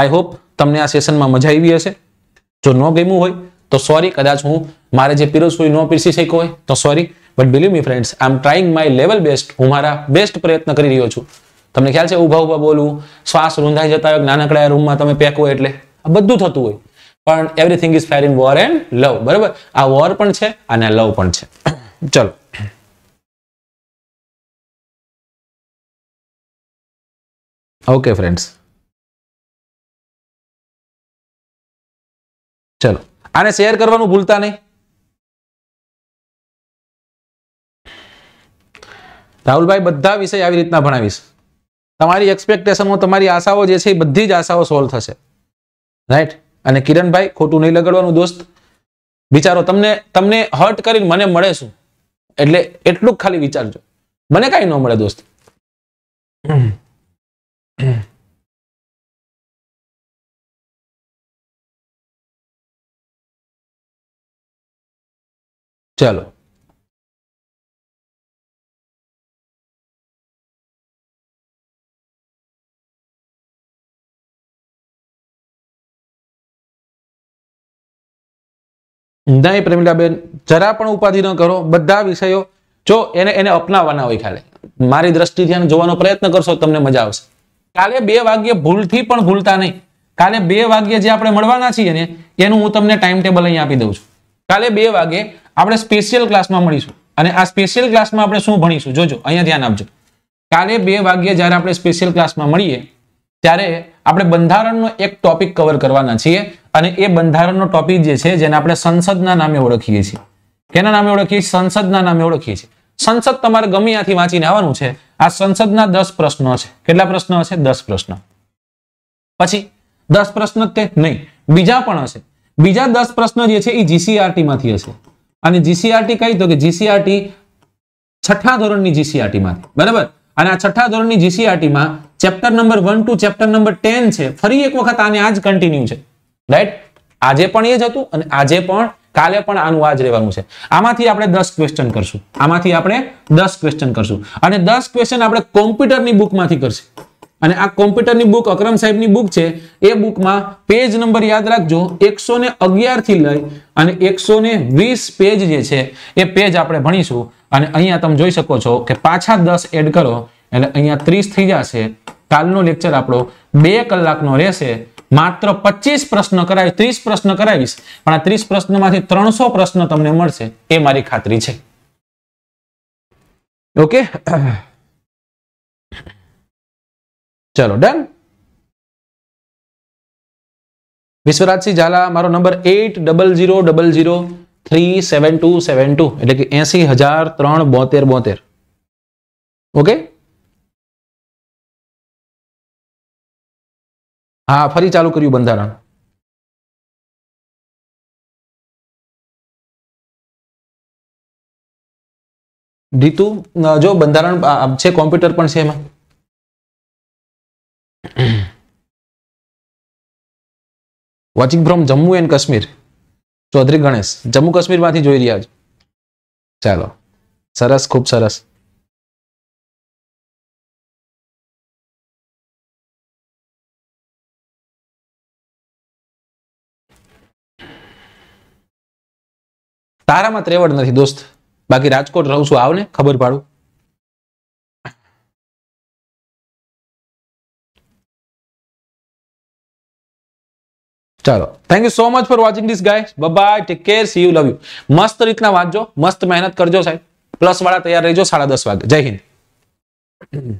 આઈ હોપ તમને આ સેશનમાં મજા આવી હશે જો ન ગમ્યું હોય તો સોરી કદાચ હું મારે જે પીરસવું હોય ન પીરસી શક્યો હોય તો sorry but believe me friends I am trying my level best હું મારા બેસ્ટ પ્રયત્ન કરી રહ્યો છું તમને ખ્યાલ છે ઊભા ઊભા બોલવું શ્વાસ રૂંધાઈ જતા હોય નાનકડા રૂમમાં તમે પેકો એટલે આ બધું થતું હોય પણ everything is fair in war and love બરાબર આ વોર પણ છે અને લવ પણ છે [COUGHS] ચલો ઓકે ફ્રેન્ડ્સ ચલો આને શેર કરવાનું ભૂલતા નહીં રાહુલભાઈ બધા વિષય આવી રીતના ભણાવીશ તમારી એક્સપેક્ટેશનો તમારી આશાઓ જે છે એ બધી જ આશાઓ સોલ્વ થશે રાઈટ અને કિરણભાઈ ખોટું નહીં લગાડવાનું દોસ્ત વિચારો તમને તમને હર્ટ કરીને મને મળે શું એટલે એટલું ખાલી વિચારજો મને કાંઈ ન મળે દોસ્ત ચાલો નહીં પ્રમીલાબેન જરા પણ ઉપાધિ ન કરો બધા વિષયો જો એને એને અપનાવવાના હોય ખાલી મારી દ્રષ્ટિ આને જોવાનો પ્રયત્ન કરશો તમને મજા આવશે કાલે બે વાગ્યે ભૂલથી પણ ભૂલતા નહીં કાલે બે વાગ્યે જે આપણે મળવાના છીએ ને એનું હું તમને ટાઈમ ટેબલ અહીં આપી દઉં છું કાલે બે વાગે આપણે સ્પેશિયલ ક્લાસમાં મળીશું અને આ સ્પેશિયલ ક્લાસમાં આપણે શું ભણીશું જોજો અહીંયા ધ્યાન આપજો કાલે બે વાગ્યે જ્યારે આપણે સ્પેશિયલ ક્લાસમાં મળીએ ત્યારે આપણે બંધારણનો એક ટોપિક કવર કરવાના છીએ અને એ બંધારણનો ટોપિક જે છે જેને આપણે સંસદના નામે ઓળખીએ છીએ કેના નામે ઓળખીએ છીએ સંસદના નામે ઓળખીએ છીએ સંસદ તમારે ગમે ત્યાંથી વાંચીને આવવાનું છે આ સંસદના દસ પ્રશ્નો છે કેટલા પ્રશ્નો હશે દસ પ્રશ્નો પછી દસ પ્રશ્ન તે નહીં બીજા પણ હશે બીજા દસ પ્રશ્નો જે છે એ જીસીઆરટી માંથી હશે અને જીસીઆરટી કહી તો કે જીસીઆરટી છઠ્ઠા ધોરણની જીસીઆરટી માંથી બરાબર અને આ છઠ્ઠા ધોરણની જીસીઆરટીમાં chapter number one two chapter number ten છે ફરી એક વખત આને આજ કન્ટિન્યુ છે રાઈટ આજે પણ એ જ હતું અને આજે પણ કાલે પણ આનું આજ રહેવાનું છે આમાંથી આપણે દસ ક્વેશ્ચન કરશું આમાંથી આપણે દસ ક્વેશ્ચન કરશું અને દસ ક્વેશ્ચન આપણે કોમ્પ્યુટરની બુકમાંથી કરશું અને આ કોમ્પ્યુટરની બુક અક્રમ સાહેબની બુક છે એ બુકમાં પેજ નંબર યાદ રાખજો એકસો ને થી લઈ અને એકસો ને વીસ પેજ જે છે એ પેજ આપણે ભણીશું અને અહીંયા તમે જોઈ શકો છો કે પાછા દસ એડ કરો એટલે અહીંયા ત્રીસ થઈ જશે કાલનો લેક્ચર આપણો બે કલાકનો રહેશે માત્ર પચીસ પ્રશ્ન કરાવીશ ત્રીસ પ્રશ્ન કરાવીશ પણ આ ત્રીસ પ્રશ્નમાંથી ત્રણસો પ્રશ્ન તમને મળશે એ મારી ખાતરી છે ઓકે [CLEARS THROAT] ચલો ડન વિશ્વરાજસિંહ ઝાલા મારો number eight double zero double zero three seven two seven two એટલે કે એસી હજાર ત્રણ બોતેર બોતેર ઓકે હા ફરી ચાલુ કર્યું બંધારણ રીતુ જો બંધારણ છે કોમ્પ્યુટર પણ છે એમાં watching from Jammu and Kashmir Chaudhary Ganesh Jammu કાશ્મીરમાંથી જોઈ રહ્યા છે ચાલો સરસ ખૂબ સરસ तारा में त्रेवड़ नहीं दोस्त बाकी राजकोट रहू छू आओ खबर पाड़ू चलो thank you so much for watching this guys bye bye take care see you love you मस्त रीतना वाचजो मस्त मेहनत करजो साहब प्लस वाला तैयार रहो साढ़ा दस वगे जय हिंद